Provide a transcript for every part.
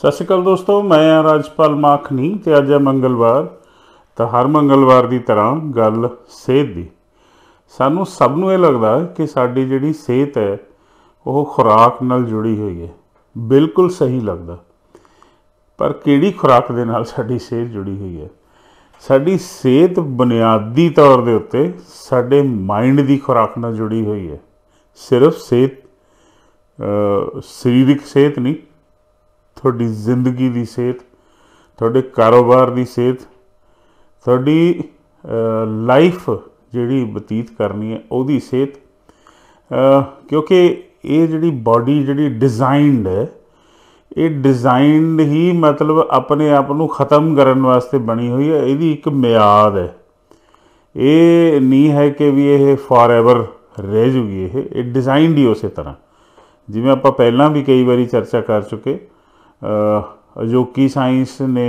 ਸਤਿ ਸ਼੍ਰੀ ਅਕਾਲ ਦੋਸਤੋ ਮੈਂ ਆ ਰਾਜਪਾਲ ਮਾਖਨੀ ਤੇ ਅੱਜ ਹੈ ਮੰਗਲਵਾਰ ਤਾਂ ਹਰ ਮੰਗਲਵਾਰ ਦੀ ਤਰ੍ਹਾਂ ਗੱਲ ਸਿਹਤ ਦੀ ਸਾਨੂੰ ਸਭ ਨੂੰ ਇਹ ਲੱਗਦਾ ਕਿ ਸਾਡੀ ਜਿਹੜੀ ਸਿਹਤ ਹੈ ਉਹ ਖੁਰਾਕ ਨਾਲ ਜੁੜੀ ਹੋਈ ਹੈ ਬਿਲਕੁਲ ਸਹੀ ਲੱਗਦਾ ਪਰ ਕਿਹੜੀ ਖੁਰਾਕ ਦੇ ਨਾਲ ਸਾਡੀ ਸਿਹਤ ਜੁੜੀ ਹੋਈ ਹੈ ਸਾਡੀ ਸਿਹਤ ਬੁਨਿਆਦੀ ਤੌਰ ਦੇ ਉੱਤੇ ਸਾਡੇ ਮਾਈਂਡ ਦੀ ਖੁਰਾਕ ਨਾਲ ਜੁੜੀ ਹੋਈ ਹੈ ਸਿਰਫ ਸਿਹਤ ਸਰੀਰਕ ਸਿਹਤ ਨਹੀਂ ਤੁਹਾਡੀ ਜ਼ਿੰਦਗੀ ਦੀ ਸਿਹਤ ਤੁਹਾਡੇ ਕਾਰੋਬਾਰ ਦੀ ਸਿਹਤ ਤੁਹਾਡੀ ਲਾਈਫ ਜਿਹੜੀ ਬਤੀਤ ਕਰਨੀ ਹੈ ਉਹਦੀ ਸਿਹਤ ਕਿਉਂਕਿ ਇਹ ਜਿਹੜੀ ਬਾਡੀ ਜਿਹੜੀ ਡਿਜ਼ਾਈਨਡ ਹੈ ਇਹ ਡਿਜ਼ਾਈਨਡ ਹੀ ਮਤਲਬ ਆਪਣੇ ਆਪ ਨੂੰ ਖਤਮ ਕਰਨ ਵਾਸਤੇ ਬਣੀ ਹੋਈ ਹੈ ਇਹਦੀ ਇੱਕ ਮਿਆਦ ਹੈ ਇਹ ਨਹੀਂ ਹੈ ਕਿ ਵੀ ਇਹ ਫੋਰਐਵਰ ਰਹਿ ਜੂਗੀ ਇਹ ਇਹ ਡਿਜ਼ਾਈਨਡ ਹੀ ਉਸੇ ਤਰ੍ਹਾਂ ਜਿਵੇਂ ਆਪਾਂ ਪਹਿਲਾਂ ਵੀ ਕਈ ਵਾਰੀ ਚਰਚਾ ਕਰ ਚੁੱਕੇ ਅਜੋਕੀ ਸਾਇੰਸ ਨੇ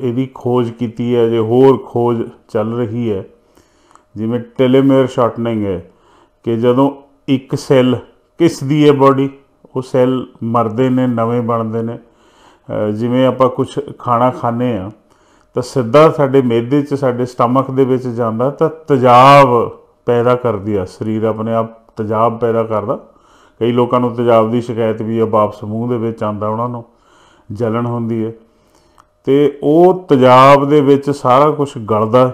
ਇਹਦੀ ਖੋਜ ਕੀਤੀ ਹੈ ਜੇ ਹੋਰ ਖੋਜ ਚੱਲ ਰਹੀ ਹੈ ਜਿਵੇਂ ਟੈਲੋਮੇਅਰ ਸ਼ਾਰਟਨਿੰਗ ਹੈ ਕਿ ਜਦੋਂ ਇੱਕ ਸੈੱਲ ਕਿਸ ਦੀ ਹੈ ਬਾਡੀ ਉਹ ਸੈੱਲ ਮਰਦੇ ਨੇ ਨਵੇਂ ਬਣਦੇ ਨੇ ਜਿਵੇਂ ਆਪਾਂ ਕੁਝ ਖਾਣਾ ਖਾਣੇ ਆ ਤਾਂ ਸਿੱਧਾ ਸਾਡੇ ਮਿਹਦੇ 'ਚ ਸਾਡੇ ਸਟਮਕ ਦੇ ਵਿੱਚ ਜਾਂਦਾ ਤਾਂ ਤਜਾਬ ਪੈਦਾ ਕਰਦੀ ਆ ਸਰੀਰ ਆਪਣੇ ਆਪ ਤਜਾਬ ਪੈਦਾ ਕਰਦਾ ਕਈ ਲੋਕਾਂ ਨੂੰ ਤਜਾਬ ਦੀ ਸ਼ਿਕਾਇਤ ਵੀ ਆ ਵਾਪਸ ਮੂੰਹ ਦੇ ਵਿੱਚ ਆਂਦਾ ਉਹਨਾਂ ਨੂੰ ਜਲਣ ਹੁੰਦੀ ਹੈ ਤੇ ਉਹ ਤਜਾਬ ਦੇ ਵਿੱਚ ਸਾਰਾ ਕੁਝ ਗਲਦਾ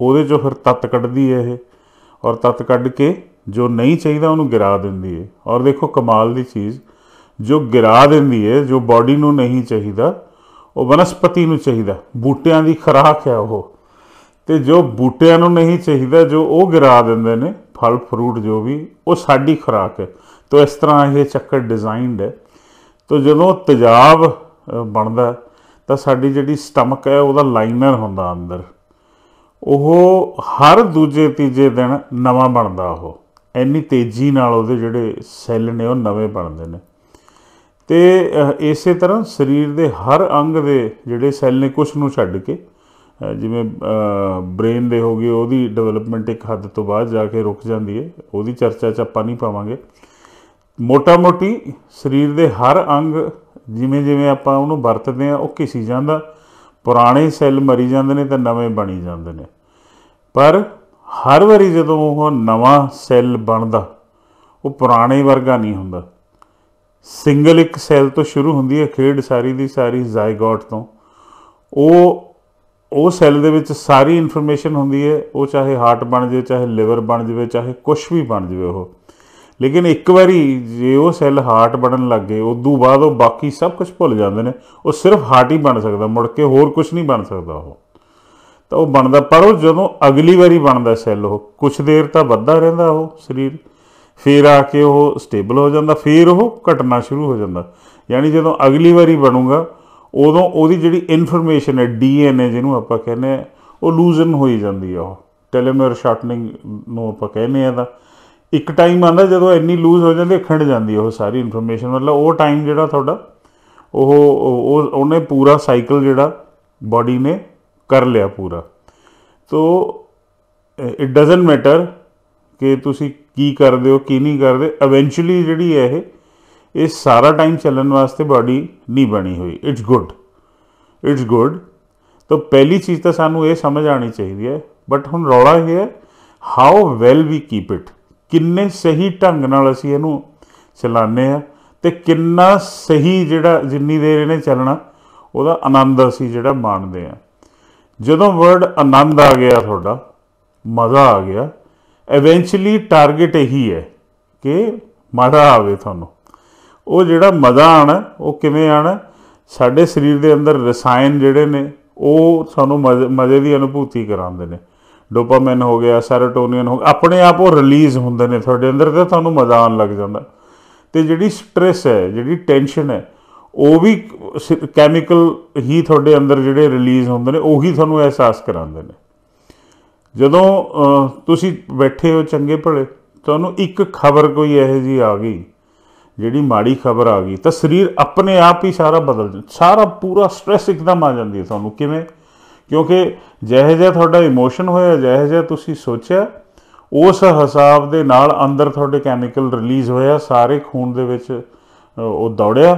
ਉਹਦੇ ਚੋਂ ਫਿਰ ਤਤ ਕੱਢਦੀ ਹੈ ਇਹ ਔਰ ਤਤ ਕੱਢ ਕੇ ਜੋ ਨਹੀਂ ਚਾਹੀਦਾ ਉਹਨੂੰ ਗਿਰਾ ਦਿੰਦੀ ਹੈ ਔਰ ਦੇਖੋ ਕਮਾਲ ਦੀ ਚੀਜ਼ ਜੋ ਗਿਰਾ ਦਿੰਦੀ ਹੈ ਜੋ ਬਾਡੀ ਨੂੰ ਨਹੀਂ ਚਾਹੀਦਾ ਉਹ ਬਨਸਪਤੀ ਨੂੰ ਚਾਹੀਦਾ ਬੂਟਿਆਂ ਦੀ ਖਰਾਕ ਹੈ ਉਹ ਤੇ ਜੋ ਬੂਟਿਆਂ ਨੂੰ ਨਹੀਂ ਚਾਹੀਦਾ ਜੋ ਉਹ ਗਿਰਾ ਦਿੰਦੇ ਨੇ ਫਲ ਫਰੂਟ ਜੋ ਵੀ ਉਹ ਸਾਡੀ ਖਰਾਕ ਹੈ ਤੋ ਇਸ ਤਰ੍ਹਾਂ ਇਹ ਚੱਕਰ ਡਿਜ਼ਾਈਨਡ ਹੈ ਤੋ ਜਦੋਂ ਤਜਾਬ ਬਣਦਾ ਤਾਂ ਸਾਡੀ ਜਿਹੜੀ ਸਟਮਕ ਹੈ ਉਹਦਾ ਲਾਈਨਰ ਹੁੰਦਾ ਅੰਦਰ ਉਹ ਹਰ ਦੂਜੇ ਤੀਜੇ ਦਿਨ ਨਵਾਂ ਬਣਦਾ ਉਹ ਇੰਨੀ ਤੇਜ਼ੀ ਨਾਲ ਉਹਦੇ ਜਿਹੜੇ ਸੈੱਲ ਨੇ ਉਹ ਨਵੇਂ ਬਣਦੇ ਨੇ ਤੇ ਇਸੇ ਤਰ੍ਹਾਂ ਸਰੀਰ ਦੇ ਹਰ ਅੰਗ ਦੇ ਜਿਹੜੇ ਸੈੱਲ ਨੇ ਕੁਝ ਨੂੰ ਛੱਡ ਕੇ ਜਿਵੇਂ ਬ੍ਰੇਨ ਦੇ ਹੋ ਗਏ ਉਹਦੀ ਡਿਵੈਲਪਮੈਂਟ ਇੱਕ ਹੱਦ ਤੋਂ ਬਾਅਦ ਜਾ ਕੇ ਰੁਕ ਜਾਂਦੀ ਹੈ ਉਹਦੀ ਚਰਚਾ ਚ ਆਪਾਂ ਨਹੀਂ ਪਾਵਾਂਗੇ ਮੋਟਾ-ਮੋਟੀ ਸਰੀਰ ਦੇ ਹਰ ਅੰਗ ਜਿਵੇਂ ਜਿਵੇਂ ਆਪਾਂ ਉਹਨੂੰ ਵਰਤਦੇ ਆ ਉਹ ਕਿਸੀ ਜਾਂਦਾ ਪੁਰਾਣੇ ਸੈੱਲ ਮਰੀ ਜਾਂਦੇ ਨੇ ਤੇ ਨਵੇਂ ਬਣੀ ਜਾਂਦੇ ਨੇ ਪਰ ਹਰ ਵਾਰੀ ਜਦੋਂ ਉਹ ਨਵਾਂ ਸੈੱਲ ਬਣਦਾ ਉਹ ਪੁਰਾਣੇ ਵਰਗਾ ਨਹੀਂ ਹੁੰਦਾ ਸਿੰਗਲ ਇੱਕ ਸੈੱਲ ਤੋਂ ਸ਼ੁਰੂ ਹੁੰਦੀ ਹੈ ਖੇਡ ਸਾਰੀ ਦੀ ਸਾਰੀ ਜ਼ਾਈਗੋਟ ਤੋਂ ਉਹ ਉਹ ਸੈੱਲ ਦੇ ਵਿੱਚ ਸਾਰੀ ਇਨਫੋਰਮੇਸ਼ਨ ਹੁੰਦੀ ਹੈ ਉਹ ਚਾਹੇ ਹਾਰਟ ਬਣ ਜਾਵੇ ਚਾਹੇ ਲਿਵਰ ਬਣ ਜਾਵੇ ਚਾਹੇ ਕੁਝ ਵੀ ਬਣ ਜਾਵੇ ਉਹ ਲੇਕਿਨ ਇੱਕ ਵਾਰੀ ਜੇ ਉਹ ਸੈੱਲ ਹਾਰਟ ਬਣਨ ਲੱਗ ਗਏ ਉਸ ਤੋਂ ਬਾਅਦ ਉਹ ਬਾਕੀ ਸਭ ਕੁਝ ਭੁੱਲ ਜਾਂਦੇ ਨੇ ਉਹ ਸਿਰਫ ਹਾਰਟ ਹੀ ਬਣ ਸਕਦਾ ਮੁੜ ਕੇ ਹੋਰ ਕੁਝ ਨਹੀਂ ਬਣ ਸਕਦਾ ਉਹ ਤਾਂ ਉਹ ਬਣਦਾ ਪਰ ਉਹ ਜਦੋਂ ਅਗਲੀ ਵਾਰੀ ਬਣਦਾ ਸੈੱਲ ਉਹ ਕੁਝ ਦੇਰ ਤਾਂ ਵੱਧਾ ਰਹਿੰਦਾ ਉਹ ਸਰੀਰ ਫੇਰ ਆ ਕੇ ਉਹ ਸਟੇਬਲ ਹੋ ਜਾਂਦਾ ਫੇਰ ਉਹ ਘਟਣਾ ਸ਼ੁਰੂ ਹੋ ਜਾਂਦਾ ਯਾਨੀ ਜਦੋਂ ਅਗਲੀ ਵਾਰੀ ਬਣੂਗਾ ਉਦੋਂ ਉਹਦੀ ਜਿਹੜੀ ਇਨਫੋਰਮੇਸ਼ਨ ਹੈ ਡੀਐਨਏ ਜਿਹਨੂੰ ਆਪਾਂ ਕਹਿੰਦੇ ਆ ਉਹ ਲੂਜ਼ਨ ਹੋਈ ਜਾਂਦੀ ਆ ਉਹ ਟੈਲੋਮਰ ਸ਼ਾਰਟਨਿੰਗ ਨੂੰ ਆਪਾਂ ਕਹਿੰਦੇ ਆ ਦਾ ਇੱਕ ਟਾਈਮ ਆਂਦਾ ਜਦੋਂ ਇੰਨੀ ਲੂਜ਼ ਹੋ ਜਾਂਦੀ ਹੈ ਖੰਡ ਜਾਂਦੀ ਹੈ ਉਹ ਸਾਰੀ ਇਨਫੋਰਮੇਸ਼ਨ ਮਤਲਬ ਉਹ ਟਾਈਮ ਜਿਹੜਾ ਤੁਹਾਡਾ ਉਹ ਉਹ ਉਹਨੇ ਪੂਰਾ ਸਾਈਕਲ ਜਿਹੜਾ ਬਾਡੀ ਨੇ ਕਰ ਲਿਆ ਪੂਰਾ ਤੋ ਇਟ ਡਸਨਟ ਮੈਟਰ ਕਿ ਤੁਸੀਂ ਕੀ ਕਰਦੇ ਹੋ ਕੀ ਨਹੀਂ ਕਰਦੇ ਇਵੈਂਚੁਅਲੀ ਜਿਹੜੀ ਹੈ ਇਹ ਇਹ ਸਾਰਾ ਟਾਈਮ ਚੱਲਣ ਵਾਸਤੇ ਬਾਡੀ ਨਹੀਂ ਬਣੀ ਹੋਈ ਇਟਸ ਗੁੱਡ ਇਟਸ ਗੁੱਡ ਤਾਂ ਪਹਿਲੀ ਚੀਜ਼ ਤਾਂ ਸਾਨੂੰ ਇਹ ਸਮਝ ਆਣੀ ਚਾਹੀਦੀ ਹੈ ਬਟ ਹੁਣ ਰੌਲਾ ਇਹ ਹੈ how well we keep it ਕਿੰਨੇ ਸਹੀ ਢੰਗ ਨਾਲ ਅਸੀਂ ਇਹਨੂੰ ਚਲਾਉਂਦੇ ਆ ਤੇ ਕਿੰਨਾ ਸਹੀ ਜਿਹੜਾ ਜਿੰਨੀ ਦੇਰ ਇਹਨੇ ਚੱਲਣਾ ਉਹਦਾ ਆਨੰਦ ਅਸੀਂ ਜਿਹੜਾ ਮਾਣਦੇ ਆ ਜਦੋਂ ਵਰਡ ਆਨੰਦ ਆ ਗਿਆ ਤੁਹਾਡਾ ਮਜ਼ਾ ਆ ਗਿਆ ਇਵੈਂਚੁਅਲੀ ਟਾਰਗੇਟ ਇਹੀ ਹੈ ਕਿ ਮਜ਼ਾ ਆਵੇ ਤੁਹਾਨੂੰ ਉਹ ਜਿਹੜਾ ਮਜ਼ਾ ਆਣਾ ਉਹ ਕਿਵੇਂ ਆਣਾ ਸਾਡੇ ਸਰੀਰ ਦੇ ਅੰਦਰ ਰਸਾਇਣ ਜਿਹੜੇ ਨੇ ਉਹ ਸਾਨੂੰ ਮਜ਼ੇ ਦੀ ਅਨੁਭੂਤੀ ਕਰਾਉਂਦੇ ਨੇ ਡੋਪਾਮਾਈਨ ਹੋ ਗਿਆ ਸੈਰੋਟੋਨਿਨ ਹੋ ਗਿਆ ਆਪਣੇ ਆਪ ਉਹ ਰਿਲੀਜ਼ ਹੁੰਦੇ ਨੇ ਤੁਹਾਡੇ ਅੰਦਰ ਤੇ ਤੁਹਾਨੂੰ ਮਜ਼ਾ ਆਉਣ ਲੱਗ ਜਾਂਦਾ ਤੇ ਜਿਹੜੀ ਸਟ्रेस ਹੈ ਜਿਹੜੀ ਟੈਨਸ਼ਨ ਹੈ ਉਹ ਵੀ ਕੈਮੀਕਲ ਹੀ ਤੁਹਾਡੇ ਅੰਦਰ ਜਿਹੜੇ ਰਿਲੀਜ਼ ਹੁੰਦੇ ਨੇ ਉਹੀ ਤੁਹਾਨੂੰ ਅਹਿਸਾਸ ਕਰਾਉਂਦੇ ਨੇ ਜਦੋਂ ਤੁਸੀਂ ਬੈਠੇ ਹੋ ਚੰਗੇ ਭਲੇ ਤੁਹਾਨੂੰ ਇੱਕ ਖਬਰ ਕੋਈ ਇਹੋ ਜੀ ਆ ਗਈ ਜਿਹੜੀ ਮਾੜੀ ਖਬਰ ਆ ਗਈ ਤਾਂ ਸਰੀਰ ਆਪਣੇ ਆਪ ਹੀ ਸਾਰਾ ਬਦਲ ਜਾਂਦਾ ਸਾਰਾ ਪੂਰਾ ਸਟ्रेस ਇੱਕਦਮ ਆ ਜਾਂਦੀ ਹੈ ਤੁਹਾਨੂੰ ਕਿਵੇਂ ਕਿਉਂਕਿ ਜਿਹੇ ਜਿਹੇ ਤੁਹਾਡਾ ਇਮੋਸ਼ਨ ਹੋਇਆ ਜਿਹੇ ਜਿਹੇ ਤੁਸੀਂ ਸੋਚਿਆ ਉਸ ਹਿਸਾਬ ਦੇ ਨਾਲ ਅੰਦਰ ਤੁਹਾਡੇ ਕੈਮੀਕਲ ਰਿਲੀਜ਼ ਹੋਇਆ ਸਾਰੇ ਖੂਨ ਦੇ ਵਿੱਚ ਉਹ ਦੌੜਿਆ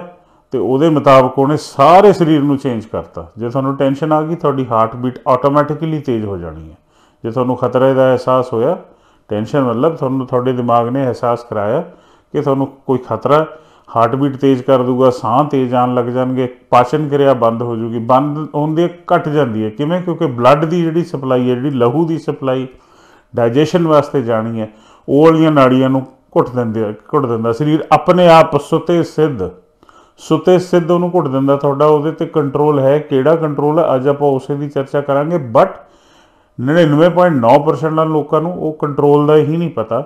ਤੇ ਉਹਦੇ ਮੁਤਾਬਕ ਉਹਨੇ ਸਾਰੇ ਸਰੀਰ ਨੂੰ ਚੇਂਜ ਕਰਤਾ ਜੇ ਤੁਹਾਨੂੰ ਟੈਨਸ਼ਨ ਆ ਗਈ ਤੁਹਾਡੀ ਹਾਰਟ ਬੀਟ ਆਟੋਮੈਟਿਕਲੀ ਤੇਜ਼ ਹੋ ਜਾਣੀ ਹੈ ਜੇ ਤੁਹਾਨੂੰ ਖਤਰੇ ਦਾ ਅਹਿਸਾਸ ਹੋਇਆ ਟੈਨਸ਼ਨ ਮਤਲਬ ਤੁਹਾਨੂੰ ਤੁਹਾਡੇ ਦਿਮਾਗ ਨੇ ਅਹਿਸਾਸ ਕਰਾਇਆ ਕਿ ਤੁਹਾਨੂੰ ਕੋਈ ਖਤਰਾ ਹਾਰਟ ਬੀਟ ਤੇਜ਼ ਕਰ ਦੂਗਾ ਸਾਹ ਤੇਜ਼ ਆਣ ਲੱਗ ਜਾਣਗੇ ਪਾਚਨ ਕਿਰਿਆ ਬੰਦ ਹੋ ਜੂਗੀ ਬੰਦ ਹੁੰਦੀ ਘਟ ਜਾਂਦੀ ਹੈ ਕਿਵੇਂ ਕਿਉਂਕਿ ਬਲੱਡ ਦੀ ਜਿਹੜੀ ਸਪਲਾਈ ਹੈ ਜਿਹੜੀ ਲਹੂ ਦੀ ਸਪਲਾਈ ਡਾਈਜੈਸ਼ਨ ਵਾਸਤੇ ਜਾਣੀ ਹੈ ਉਹ ਵਾਲੀਆਂ ਨਾੜੀਆਂ ਨੂੰ ਘੁੱਟ ਦਿੰਦੇ ਆ ਘੁੱਟ ਦਿੰਦਾ ਸਰੀਰ ਆਪਣੇ ਆਪ ਸੁਤੇ ਸਿੱਧ ਸੁਤੇ ਸਿੱਧ ਉਹਨੂੰ ਘੁੱਟ ਦਿੰਦਾ ਤੁਹਾਡਾ ਉਹਦੇ ਤੇ ਕੰਟਰੋਲ ਹੈ ਕਿਹੜਾ ਕੰਟਰੋਲ ਹੈ ਅੱਜ ਆਪਾਂ ਉਸੇ ਦੀ ਚਰਚਾ ਕਰਾਂਗੇ ਬਟ 99.9% ਦਾ ਲੋਕਾਂ ਨੂੰ ਉਹ ਕੰਟਰੋਲ ਦਾ ਹੀ ਨਹੀਂ ਪਤਾ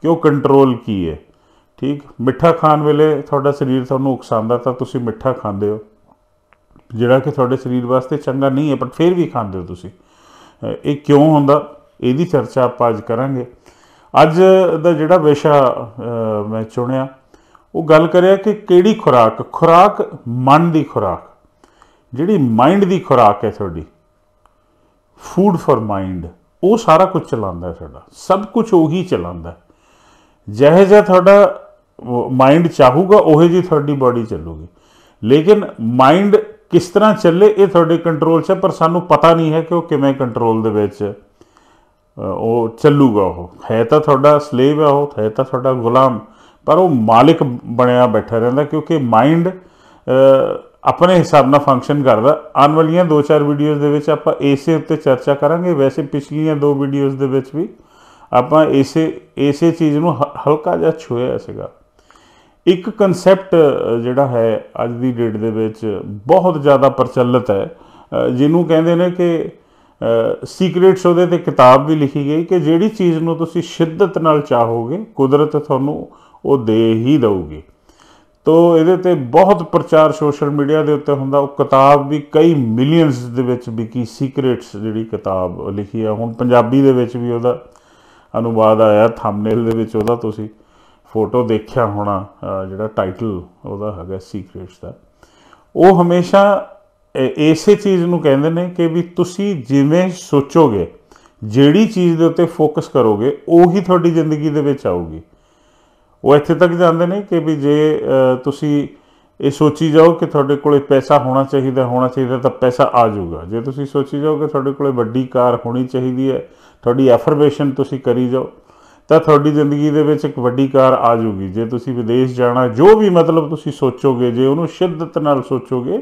ਕਿ ਉਹ ਕੰਟਰੋਲ ਕੀ ਹੈ ਠੀਕ ਮਿੱਠਾ ਖਾਣ ਵੇਲੇ ਤੁਹਾਡਾ ਸਰੀਰ ਤੁਹਾਨੂੰ ਉਕਸਾਉਂਦਾ ਤਾਂ ਤੁਸੀਂ ਮਿੱਠਾ ਖਾਂਦੇ ਹੋ ਜਿਹੜਾ ਕਿ ਤੁਹਾਡੇ ਸਰੀਰ ਵਾਸਤੇ ਚੰਗਾ ਨਹੀਂ ਹੈ ਪਰ ਫਿਰ ਵੀ ਖਾਂਦੇ ਹੋ ਤੁਸੀਂ ਇਹ ਕਿਉਂ ਹੁੰਦਾ ਇਹਦੀ ਚਰਚਾ ਆਪਾਂ ਅੱਜ ਕਰਾਂਗੇ ਅੱਜ ਦਾ ਜਿਹੜਾ ਵਿਸ਼ਾ ਮੈਂ ਚੁਣਿਆ ਉਹ ਗੱਲ ਕਰਿਆ ਕਿ ਕਿਹੜੀ ਖੁਰਾਕ ਖੁਰਾਕ ਮਨ ਦੀ ਖੁਰਾਕ ਜਿਹੜੀ ਮਾਈਂਡ ਦੀ ਖੁਰਾਕ ਹੈ ਤੁਹਾਡੀ ਫੂਡ ਫਾਰ ਮਾਈਂਡ ਉਹ ਸਾਰਾ ਕੁਝ ਚਲਾਉਂਦਾ ਹੈ ਸਾਡਾ ਸਭ ਕੁਝ ਉਹੀ ਚਲਾਉਂਦਾ ਜਿਹੇ ਜਿਹਾ ਤੁਹਾਡਾ ਮਾਈਂਡ ਚਾਹੂਗਾ ਉਹੇ ਜੀ ਤੁਹਾਡੀ ਬਾਡੀ ਚੱਲੂਗੀ ਲੇਕਿਨ ਮਾਈਂਡ ਕਿਸ ਤਰ੍ਹਾਂ ਚੱਲੇ ਇਹ ਤੁਹਾਡੇ ਕੰਟਰੋਲ 'ਚ ਪਰ ਸਾਨੂੰ ਪਤਾ ਨਹੀਂ ਹੈ ਕਿ ਉਹ ਕਿਵੇਂ ਕੰਟਰੋਲ ਦੇ ਵਿੱਚ ਉਹ ਚੱਲੂਗਾ ਉਹ ਹੈ ਤਾਂ ਤੁਹਾਡਾ ਸਲੇਵ ਹੈ ਉਹ ਹੈ ਤਾਂ ਤੁਹਾਡਾ ਗੁਲਾਮ ਪਰ ਉਹ ਮਾਲਿਕ ਬਣਿਆ ਬੈਠਾ ਰਹਿੰਦਾ ਕਿਉਂਕਿ ਮਾਈਂਡ ਆਪਣੇ ਹਿਸਾਬ ਨਾਲ ਫੰਕਸ਼ਨ ਕਰਦਾ ਆਉਣ ਵਾਲੀਆਂ ਦੋ ਚਾਰ ਵੀਡੀਓਜ਼ ਦੇ ਵਿੱਚ ਆਪਾਂ ਇਸੇ ਉੱਤੇ ਚਰਚਾ ਕਰਾਂਗੇ ਵੈਸੇ ਪਿਛਲੀਆਂ ਦੋ ਵੀਡੀਓਜ਼ ਦੇ ਵਿੱਚ ਵੀ ਆਪਾਂ ਇਸੇ ਇਸੇ ਚੀਜ਼ ਨੂੰ ਹਲਕਾ ਜਿਹਾ ਛੋਇਆ ਸੀਗਾ ਇੱਕ ਕਨਸੈਪਟ ਜਿਹੜਾ ਹੈ ਅੱਜ ਦੀ ਡੇਟ ਦੇ ਵਿੱਚ ਬਹੁਤ ਜ਼ਿਆਦਾ ਪ੍ਰਚਲਿਤ ਹੈ ਜਿਹਨੂੰ ਕਹਿੰਦੇ ਨੇ ਕਿ ਸੀਕ੍ਰੀਟਸ ਉਹਦੇ ਤੇ ਕਿਤਾਬ ਵੀ ਲਿਖੀ ਗਈ ਕਿ ਜਿਹੜੀ ਚੀਜ਼ ਨੂੰ ਤੁਸੀਂ ਸ਼ਿੱਦਤ ਨਾਲ ਚਾਹੋਗੇ ਕੁਦਰਤ ਤੁਹਾਨੂੰ ਉਹ ਦੇ ਹੀ ਦਊਗੀ ਤੋ ਇਹਦੇ ਤੇ ਬਹੁਤ ਪ੍ਰਚਾਰ ਸੋਸ਼ਲ ਮੀਡੀਆ ਦੇ ਉੱਤੇ ਹੁੰਦਾ ਉਹ ਕਿਤਾਬ ਵੀ ਕਈ ਮਿਲੀਅਨਸ ਦੇ ਵਿੱਚ ਵਿਕੀ ਸੀਕ੍ਰੀਟਸ ਜਿਹੜੀ ਕਿਤਾਬ ਲਿਖੀ ਆ ਹੁਣ ਪੰਜਾਬੀ ਦੇ ਵਿੱਚ ਵੀ ਉਹਦਾ ਅਨੁਵਾਦ ਆਇਆ ਥੰਬਨੇਲ ਦੇ ਵਿੱਚ ਉਹਦਾ ਤੁਸੀਂ ਫੋਟੋ ਦੇਖਿਆ ਹੋਣਾ ਜਿਹੜਾ ਟਾਈਟਲ ਉਹਦਾ ਹੈਗਾ ਸੀਕ੍ਰੇਟਸ ਦਾ ਉਹ ਹਮੇਸ਼ਾ ਐਸੇ ਚੀਜ਼ ਨੂੰ ਕਹਿੰਦੇ ਨੇ ਕਿ ਵੀ ਤੁਸੀਂ ਜਿਵੇਂ ਸੋਚੋਗੇ ਜਿਹੜੀ ਚੀਜ਼ ਦੇ ਉੱਤੇ ਫੋਕਸ ਕਰੋਗੇ ਉਹੀ ਤੁਹਾਡੀ ਜ਼ਿੰਦਗੀ ਦੇ ਵਿੱਚ ਆਊਗੀ ਉਹ ਇੱਥੇ ਤੱਕ ਜਾਂਦੇ ਨੇ ਕਿ ਵੀ ਜੇ ਤੁਸੀਂ ਇਹ ਸੋਚੀ ਜਾਓ ਕਿ ਤੁਹਾਡੇ ਕੋਲੇ ਪੈਸਾ ਹੋਣਾ ਚਾਹੀਦਾ ਹੋਣਾ ਚਾਹੀਦਾ ਤਾਂ ਪੈਸਾ ਆ ਜਾਊਗਾ ਜੇ ਤੁਸੀਂ ਸੋਚੀ ਜਾਓ ਕਿ ਤੁਹਾਡੇ ਕੋਲੇ ਵੱਡੀ ਕਾਰ ਹੋਣੀ ਚਾਹੀਦੀ ਹੈ ਤੁਹਾਡੀ ਐਫਰਮੇਸ਼ਨ ਤੁਸੀਂ ਕਰੀ ਜਾਓ ਤਾਂ ਤੁਹਾਡੀ ਜ਼ਿੰਦਗੀ ਦੇ ਵਿੱਚ ਇੱਕ ਵੱਡੀ ਕਾਰ ਆ ਜਾਊਗੀ ਜੇ ਤੁਸੀਂ ਵਿਦੇਸ਼ ਜਾਣਾ ਜੋ ਵੀ ਮਤਲਬ ਤੁਸੀਂ ਸੋਚੋਗੇ ਜੇ ਉਹਨੂੰ ਸ਼ਿੱਦਤ ਨਾਲ ਸੋਚੋਗੇ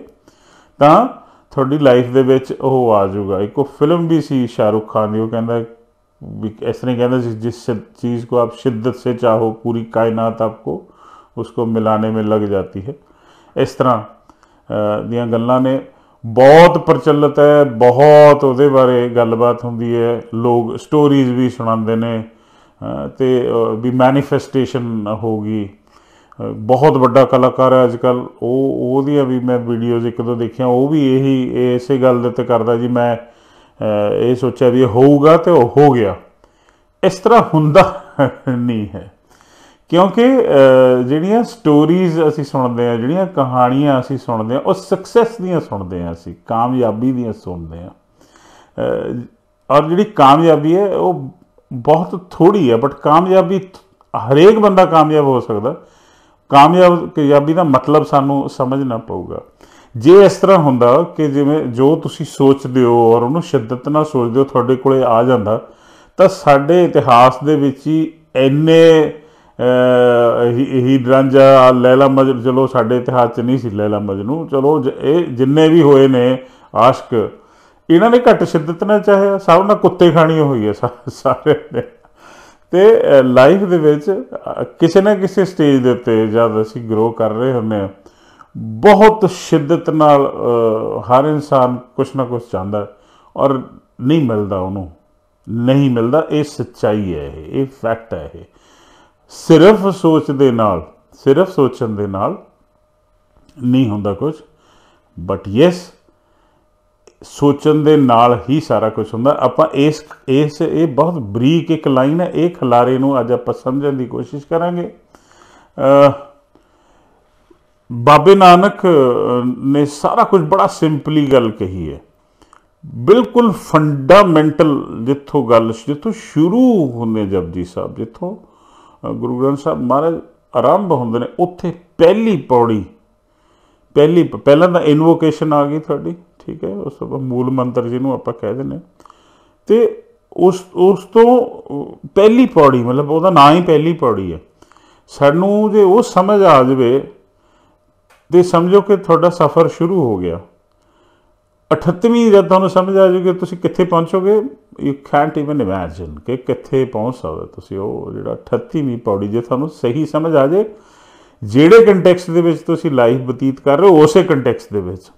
ਤਾਂ ਤੁਹਾਡੀ ਲਾਈਫ ਦੇ ਵਿੱਚ ਉਹ ਆ ਜਾਊਗਾ ਇੱਕ ਫਿਲਮ ਵੀ ਸੀ ਸ਼ਾਹਰੁਖ ਖਾਨ ਦੀ ਉਹ ਕਹਿੰਦਾ ਵੀ ਇਸ ਤਰ੍ਹਾਂ ਕਹਿੰਦਾ ਜਿਸ ਚੀਜ਼ ਕੋ ਆਪ ਸ਼ਿੱਦਤ ਸੇ ਚਾਹੋ ਪੂਰੀ ਕਾਇਨਾਤ ਆਪਕੋ ਉਸਕੋ ਮਿਲਾਣੇ ਮੇ ਲੱਗ ਜਾਂਦੀ ਹੈ ਇਸ ਤਰ੍ਹਾਂ ਦੀਆਂ ਗੱਲਾਂ ਨੇ ਬਹੁਤ ਪ੍ਰਚਲਿਤ ਹੈ ਬਹੁਤ ਉਹਦੇ ਬਾਰੇ ਗੱਲਬਾਤ ਹੁੰਦੀ ਹੈ ਲੋਕ ਸਟੋਰੀਜ਼ ਵੀ ਸੁਣਾਉਂਦੇ ਨੇ ਤੇ ਵੀ ਮੈਨੀਫੈਸਟੇਸ਼ਨ ਹੋਗੀ ਬਹੁਤ ਵੱਡਾ ਕਲਾਕਾਰ ਹੈ ਅੱਜਕੱਲ ਉਹ ਉਹਦੀਆਂ ਵੀ ਮੈਂ ਵੀਡੀਓਜ਼ ਇੱਕ ਦੋ ਦੇਖੀਆਂ ਉਹ ਵੀ ਇਹੀ ਇਸੇ ਗੱਲ ਦੇ ਉੱਤੇ ਕਰਦਾ ਜੀ ਮੈਂ ਇਹ ਸੋਚਿਆ ਵੀ ਹੋਊਗਾ ਤੇ ਉਹ ਹੋ ਗਿਆ ਇਸ ਤਰ੍ਹਾਂ ਹੁੰਦਾ ਨਹੀਂ ਹੈ ਕਿਉਂਕਿ ਜਿਹੜੀਆਂ ਸਟੋਰੀਜ਼ ਅਸੀਂ ਸੁਣਦੇ ਆ ਜਿਹੜੀਆਂ ਕਹਾਣੀਆਂ ਅਸੀਂ ਸੁਣਦੇ ਆ ਉਹ ਸਕਸੈਸ ਦੀਆਂ ਸੁਣਦੇ ਆ ਅਸੀਂ ਕਾਮਯਾਬੀ ਦੀਆਂ ਸੁਣਦੇ ਆ ਔਰ ਜਿਹੜੀ ਕਾਮਯਾਬੀ ਹੈ ਉਹ ਬਹੁਤ ਥੋੜੀ ਹੈ ਬਟ ਕਾਮਯਾਬੀ ਹਰੇਕ ਬੰਦਾ ਕਾਮਯਾਬ ਹੋ ਸਕਦਾ ਕਾਮਯਾਬ ਕਾਮਯਾਬੀ ਦਾ ਮਤਲਬ ਸਾਨੂੰ ਸਮਝਣਾ ਪਊਗਾ ਜੇ ਇਸ ਤਰ੍ਹਾਂ ਹੁੰਦਾ ਕਿ ਜਿਵੇਂ ਜੋ ਤੁਸੀਂ ਸੋਚਦੇ ਹੋ ਔਰ ਉਹਨੂੰ ਸ਼ਿੱਦਤ ਨਾਲ ਸੋਚਦੇ ਹੋ ਤੁਹਾਡੇ ਕੋਲੇ ਆ ਜਾਂਦਾ ਤਾਂ ਸਾਡੇ ਇਤਿਹਾਸ ਦੇ ਵਿੱਚ ਹੀ ਐਨੇ ਹੀ ਰਾਂਝਾ ਲੈਲਾ ਮਜਨ ਚਲੋ ਸਾਡੇ ਇਤਿਹਾਸ 'ਚ ਨਹੀਂ ਸੀ ਲੈਲਾ ਮਜਨੂ ਚਲੋ ਇਹ ਜਿੰਨੇ ਵੀ ਹੋਏ ਨੇ ਆਸ਼ਕ ਇਹਨਾਂ ਨੇ ਘੱਟ ਸ਼ਿੱਦਤ ਨਾਲ ਚਾਹਿਆ ਸਭ ਨਾਲ ਕੁੱਤੇ ਖਾਣੀ ਹੋਈ ਹੈ ਸਾਰੇ ਨੇ ਤੇ ਲਾਈਫ ਦੇ ਵਿੱਚ ਕਿਸੇ ਨਾ ਕਿਸੇ ਸਟੇਜ ਦੇ ਉੱਤੇ ਜਦ ਅਸੀਂ ਗਰੋ ਕਰ ਰਹੇ ਹੁੰਦੇ ਆ ਬਹੁਤ ਸ਼ਿੱਦਤ ਨਾਲ ਹਰ ਇਨਸਾਨ ਕੁਛ ਨਾ ਕੁਛ ਚਾਹੁੰਦਾ ਔਰ ਨਹੀਂ ਮਿਲਦਾ ਉਹਨੂੰ ਨਹੀਂ ਮਿਲਦਾ ਇਹ ਸੱਚਾਈ ਹੈ ਇਹ ਇਹ ਫੈਕਟ ਹੈ ਇਹ ਸਿਰਫ ਸੋਚ ਦੇ ਨਾਲ ਸਿਰਫ ਸੋਚਣ ਦੇ ਨਾਲ ਨਹੀਂ ਹੁੰਦਾ ਕੁਝ ਬਟ ਯੈਸ ਸੋਚਣ ਦੇ ਨਾਲ ਹੀ ਸਾਰਾ ਕੁਝ ਹੁੰਦਾ ਆਪਾਂ ਇਸ ਇਸ ਇਹ ਬਹੁਤ ਬਰੀਕ ਇੱਕ ਲਾਈਨ ਹੈ ਇਹ ਖਲਾਰੇ ਨੂੰ ਅੱਜ ਆਪਾਂ ਸਮਝਣ ਦੀ ਕੋਸ਼ਿਸ਼ ਕਰਾਂਗੇ ਬਾਬੇ ਨਾਨਕ ਨੇ ਸਾਰਾ ਕੁਝ ਬੜਾ ਸਿੰਪਲੀ ਗੱਲ ਕਹੀ ਹੈ ਬਿਲਕੁਲ ਫੰਡਾਮੈਂਟਲ ਜਿੱਥੋਂ ਗੱਲ ਜਿੱਥੋਂ ਸ਼ੁਰੂ ਹੁੰਦੇ ਜਪਜੀ ਸਾਹਿਬ ਜਿੱਥੋਂ ਗੁਰੂ ਗ੍ਰੰਥ ਸਾਹਿਬ ਮਹਾਰਾਜ ਆਰੰਭ ਹੁੰਦੇ ਨੇ ਉੱਥੇ ਪਹਿਲੀ ਪੌੜੀ ਪਹਿਲੀ ਪਹਿਲਾਂ ਤਾਂ ਇਨਵੋਕੇਸ਼ਨ ਆ ਗਈ ਤੁਹਾਡੀ ਠੀਕ ਹੈ ਉਸ ਤੋਂ ਮੂਲ ਮੰਤਰ ਜਿਹਨੂੰ ਆਪਾਂ ਕਹਿ ਦਿੰਨੇ ਤੇ ਉਸ ਉਸ ਤੋਂ ਪਹਿਲੀ ਪੌੜੀ ਮਤਲਬ ਉਹਦਾ ਨਾਂ ਹੀ ਪਹਿਲੀ ਪੌੜੀ ਹੈ ਸਾਨੂੰ ਜੇ ਉਹ ਸਮਝ ਆ ਜਾਵੇ ਤੇ ਸਮਝੋ ਕਿ ਤੁਹਾਡਾ ਸਫ਼ਰ ਸ਼ੁਰੂ ਹੋ ਗਿਆ 38ਵੀਂ ਜਦ ਤੁਹਾਨੂੰ ਸਮਝ ਆ ਜੂਗੀ ਤੁਸੀਂ ਕਿੱਥੇ ਪਹੁੰਚੋਗੇ ਯੂ ਕੈਨਟ ਇਵਨ ਇਮੇਜਿਨ ਕਿ ਕਿੱਥੇ ਪਹੁੰਚ ਸਕਦੇ ਤੁਸੀਂ ਉਹ ਜਿਹੜਾ 38ਵੀਂ ਪੌੜੀ ਜੇ ਤੁਹਾਨੂੰ ਸਹੀ ਸਮਝ ਆ ਜੇ ਜਿਹੜੇ ਕੰਟੈਕਸਟ ਦੇ ਵਿੱਚ ਤੁਸੀਂ ਲਾਈਫ ਬਤੀਤ ਕਰ ਰਹੇ ਹੋ ਉਸੇ ਕੰਟੈਕਸਟ ਦੇ ਵਿੱਚ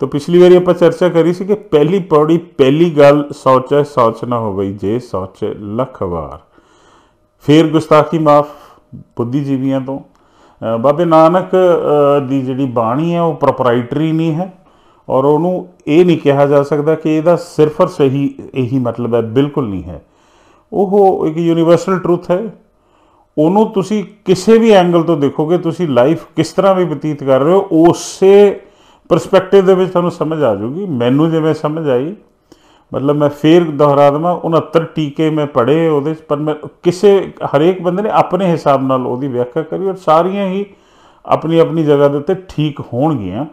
ਤਾਂ ਪਿਛਲੀ ਵਾਰੀ ਆਪਾਂ ਚਰਚਾ ਕਰੀ ਸੀ ਕਿ ਪਹਿਲੀ ਪੌੜੀ ਪਹਿਲੀ ਗੱਲ ਸੋਚੈ ਸੋਚ ਨਾ ਹੋਵੇ ਜੇ ਸੋਚੇ ਲੱਖ ਵਾਰ ਫੇਰ ਗੁਸਤਾਖੀ ਮਾਫ ਬੁੱਧੀ ਜੀਵੀਆਂ ਤੋਂ ਬਾਬੇ ਨਾਨਕ ਦੀ ਜਿਹੜੀ ਬਾਣੀ ਹੈ ਉਹ ਪ੍ਰੋਪਰਾਈਟਰੀ ਨਹੀਂ ਹੈ ਔਰ ਉਹਨੂੰ ਇਹ ਨਹੀਂ ਕਿਹਾ ਜਾ ਸਕਦਾ ਕਿ ਇਹਦਾ ਸਿਰਫ ਔਰ ਸਹੀ ਇਹੀ ਮਤਲਬ ਹੈ ਬਿਲਕੁਲ ਨਹੀਂ ਹੈ ਉਹ ਇੱਕ ਯੂਨੀਵਰਸਲ ਟਰੂਥ ਹੈ ਉਹਨੂੰ ਤੁਸੀਂ ਕਿਸੇ ਵੀ ਐਂਗਲ ਤੋਂ ਦੇਖੋਗੇ ਤੁਸੀਂ ਲਾਈਫ ਕਿਸ ਤਰ੍ਹਾਂ ਵੀ ਬਤੀਤ ਕਰ ਰਹੇ ਹੋ ਉਸੇ ਪਰਸਪੈਕਟਿਵ ਦੇ ਵਿੱਚ ਤੁਹਾਨੂੰ ਸਮਝ ਆ ਜਾਊਗੀ ਮੈਨੂੰ ਜਿਵੇਂ ਸਮਝ ਆਈ ਮਤਲਬ ਮੈਂ ਫੇਰ ਦੁਹਰਾ ਦਵਾਂ 69 ਟੀਕੇ ਮੈਂ ਪੜ੍ਹੇ ਉਹਦੇ ਪਰ ਮੈਂ ਕਿਸੇ ਹਰੇਕ ਬੰਦੇ ਨੇ ਆਪਣੇ ਹਿਸਾਬ ਨਾਲ ਉਹਦੀ ਵਿਆਖਿਆ ਕਰੀ ਔਰ ਸਾਰੀਆਂ ਹੀ ਆਪਣੀ ਆਪਣੀ ਜਗ੍ਹਾ ਦੇ ਉੱਤੇ ਠੀਕ ਹੋਣਗੀਆਂ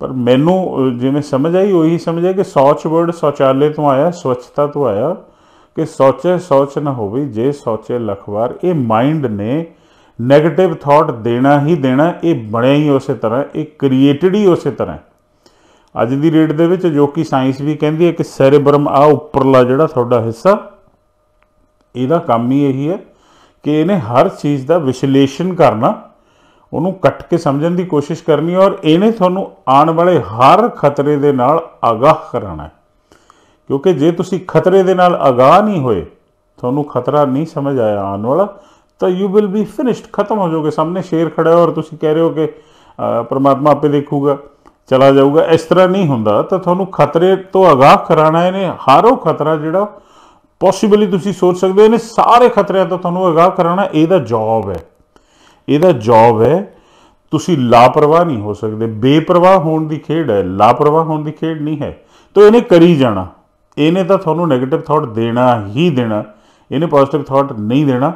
ਪਰ ਮੈਨੂੰ ਜਿਵੇਂ ਸਮਝ ਆਈ ਉਹੀ ਸਮਝ ਆਇਆ ਕਿ ਸੌਚ ਵਰਡ ਸੌਚਾਲੇ ਤੋਂ ਆਇਆ ਸਵੱਛਤਾ ਤੋਂ ਆਇਆ ਕਿ ਸੋਚੇ ਸੋਚ ਨਾ ਹੋਵੇ ਜੇ ਸੋਚੇ ਲਖਵਾਰ ਇਹ ਮਾਈਂਡ ਨੇ ਨੈਗੇਟਿਵ ਥਾਟ ਦੇਣਾ ਹੀ ਦੇਣਾ ਇਹ ਬਣਿਆ ਹੀ ਉਸੇ ਤਰ੍ਹਾਂ ਇਹ ਕ੍ਰੀਏਟਡ ਹੀ ਉਸੇ ਤਰ੍ਹਾਂ ਅੱਜ ਦੀ ਰੇਟ ਦੇ ਵਿੱਚ ਜੋ ਕਿ ਸਾਇੰਸ ਵੀ ਕਹਿੰਦੀ ਹੈ ਕਿ ਸੈਰੇਬਰਮ ਆ ਉੱਪਰਲਾ ਜਿਹੜਾ ਤੁਹਾਡਾ ਹਿੱਸਾ ਇਹਦਾ ਕੰਮ ਹੀ ਇਹੀ ਹੈ ਕਿ ਇਹਨੇ ਹਰ ਚੀਜ਼ ਦਾ ਵਿਸ਼ਲੇਸ਼ਣ ਕਰਨਾ ਉਹਨੂੰ ਕੱਟ ਕੇ ਸਮਝਣ ਦੀ ਕੋਸ਼ਿਸ਼ ਕਰਨੀ ਔਰ ਇਹਨੇ ਤੁਹਾਨੂੰ ਆਉਣ ਵਾਲੇ ਹਰ ਖਤਰੇ ਦੇ ਨਾਲ ਆਗਾਹ ਕਰਾਣਾ ਕਿਉਂਕਿ ਜੇ ਤੁਸੀਂ ਖਤਰੇ ਦੇ ਨਾਲ ਆਗਾਹ ਨਹੀਂ ਹੋਏ ਤੁਹਾਨੂੰ ਖਤਰਾ ਨਹੀਂ ਸਮਝ ਆਇਆ ਆਉਣ ਵਾਲਾ ਤਾਂ ਯੂ ਵਿਲ ਬੀ ਫਿਨਿਸ਼ਡ ਖਤਮ ਹੋ ਜਾਓਗੇ ਸਾਹਮਣੇ ਸ਼ੇਰ ਖੜਾ ਹੈ ਔਰ ਤੁਸੀਂ ਕਹਿ ਰਹੇ ਹੋ ਕਿ ਪਰਮਾਤਮਾ ਆਪੇ ਦੇਖੂਗਾ ਚਲਾ ਜਾਊਗਾ ਇਸ ਤਰ੍ਹਾਂ ਨਹੀਂ ਹੁੰਦਾ ਤਾਂ ਤੁਹਾਨੂੰ ਖਤਰੇ ਤੋਂ ਆਗਾਹ ਕਰਾਣਾ ਇਹਨੇ ਹਾਰੋ ਖਤਰਾ ਜਿਹੜਾ ਪੋਸੀਬਲੀ ਤੁਸੀਂ ਸੋਚ ਸਕਦੇ ਹੋ ਇਹਨੇ ਸਾਰੇ ਖਤਰਿਆਂ ਤੋਂ ਤੁਹਾਨੂੰ ਆਗਾਹ ਕਰਾਣਾ ਇਹਦਾ ਜੌਬ ਹੈ ਇਹਦਾ ਜੌਬ ਹੈ ਤੁਸੀਂ ਲਾਪਰਵਾਹ ਨਹੀਂ ਹੋ ਸਕਦੇ ਬੇਪਰਵਾਹ ਹੋਣ ਦੀ ਖੇਡ ਹੈ ਲਾਪਰਵਾਹ ਹੋਣ ਦੀ ਖੇਡ ਨਹੀਂ ਹੈ ਤਾਂ ਇਹਨੇ ਕਰੀ ਜਾਣਾ ਇਹਨੇ ਤਾਂ ਤੁਹਾਨੂੰ 네ਗੇਟਿਵ ਥਾਟ ਦੇਣਾ ਹੀ ਦੇਣਾ ਇਹਨੇ ਪੋਜ਼ਿਟਿਵ ਥਾਟ ਨਹੀਂ ਦੇਣਾ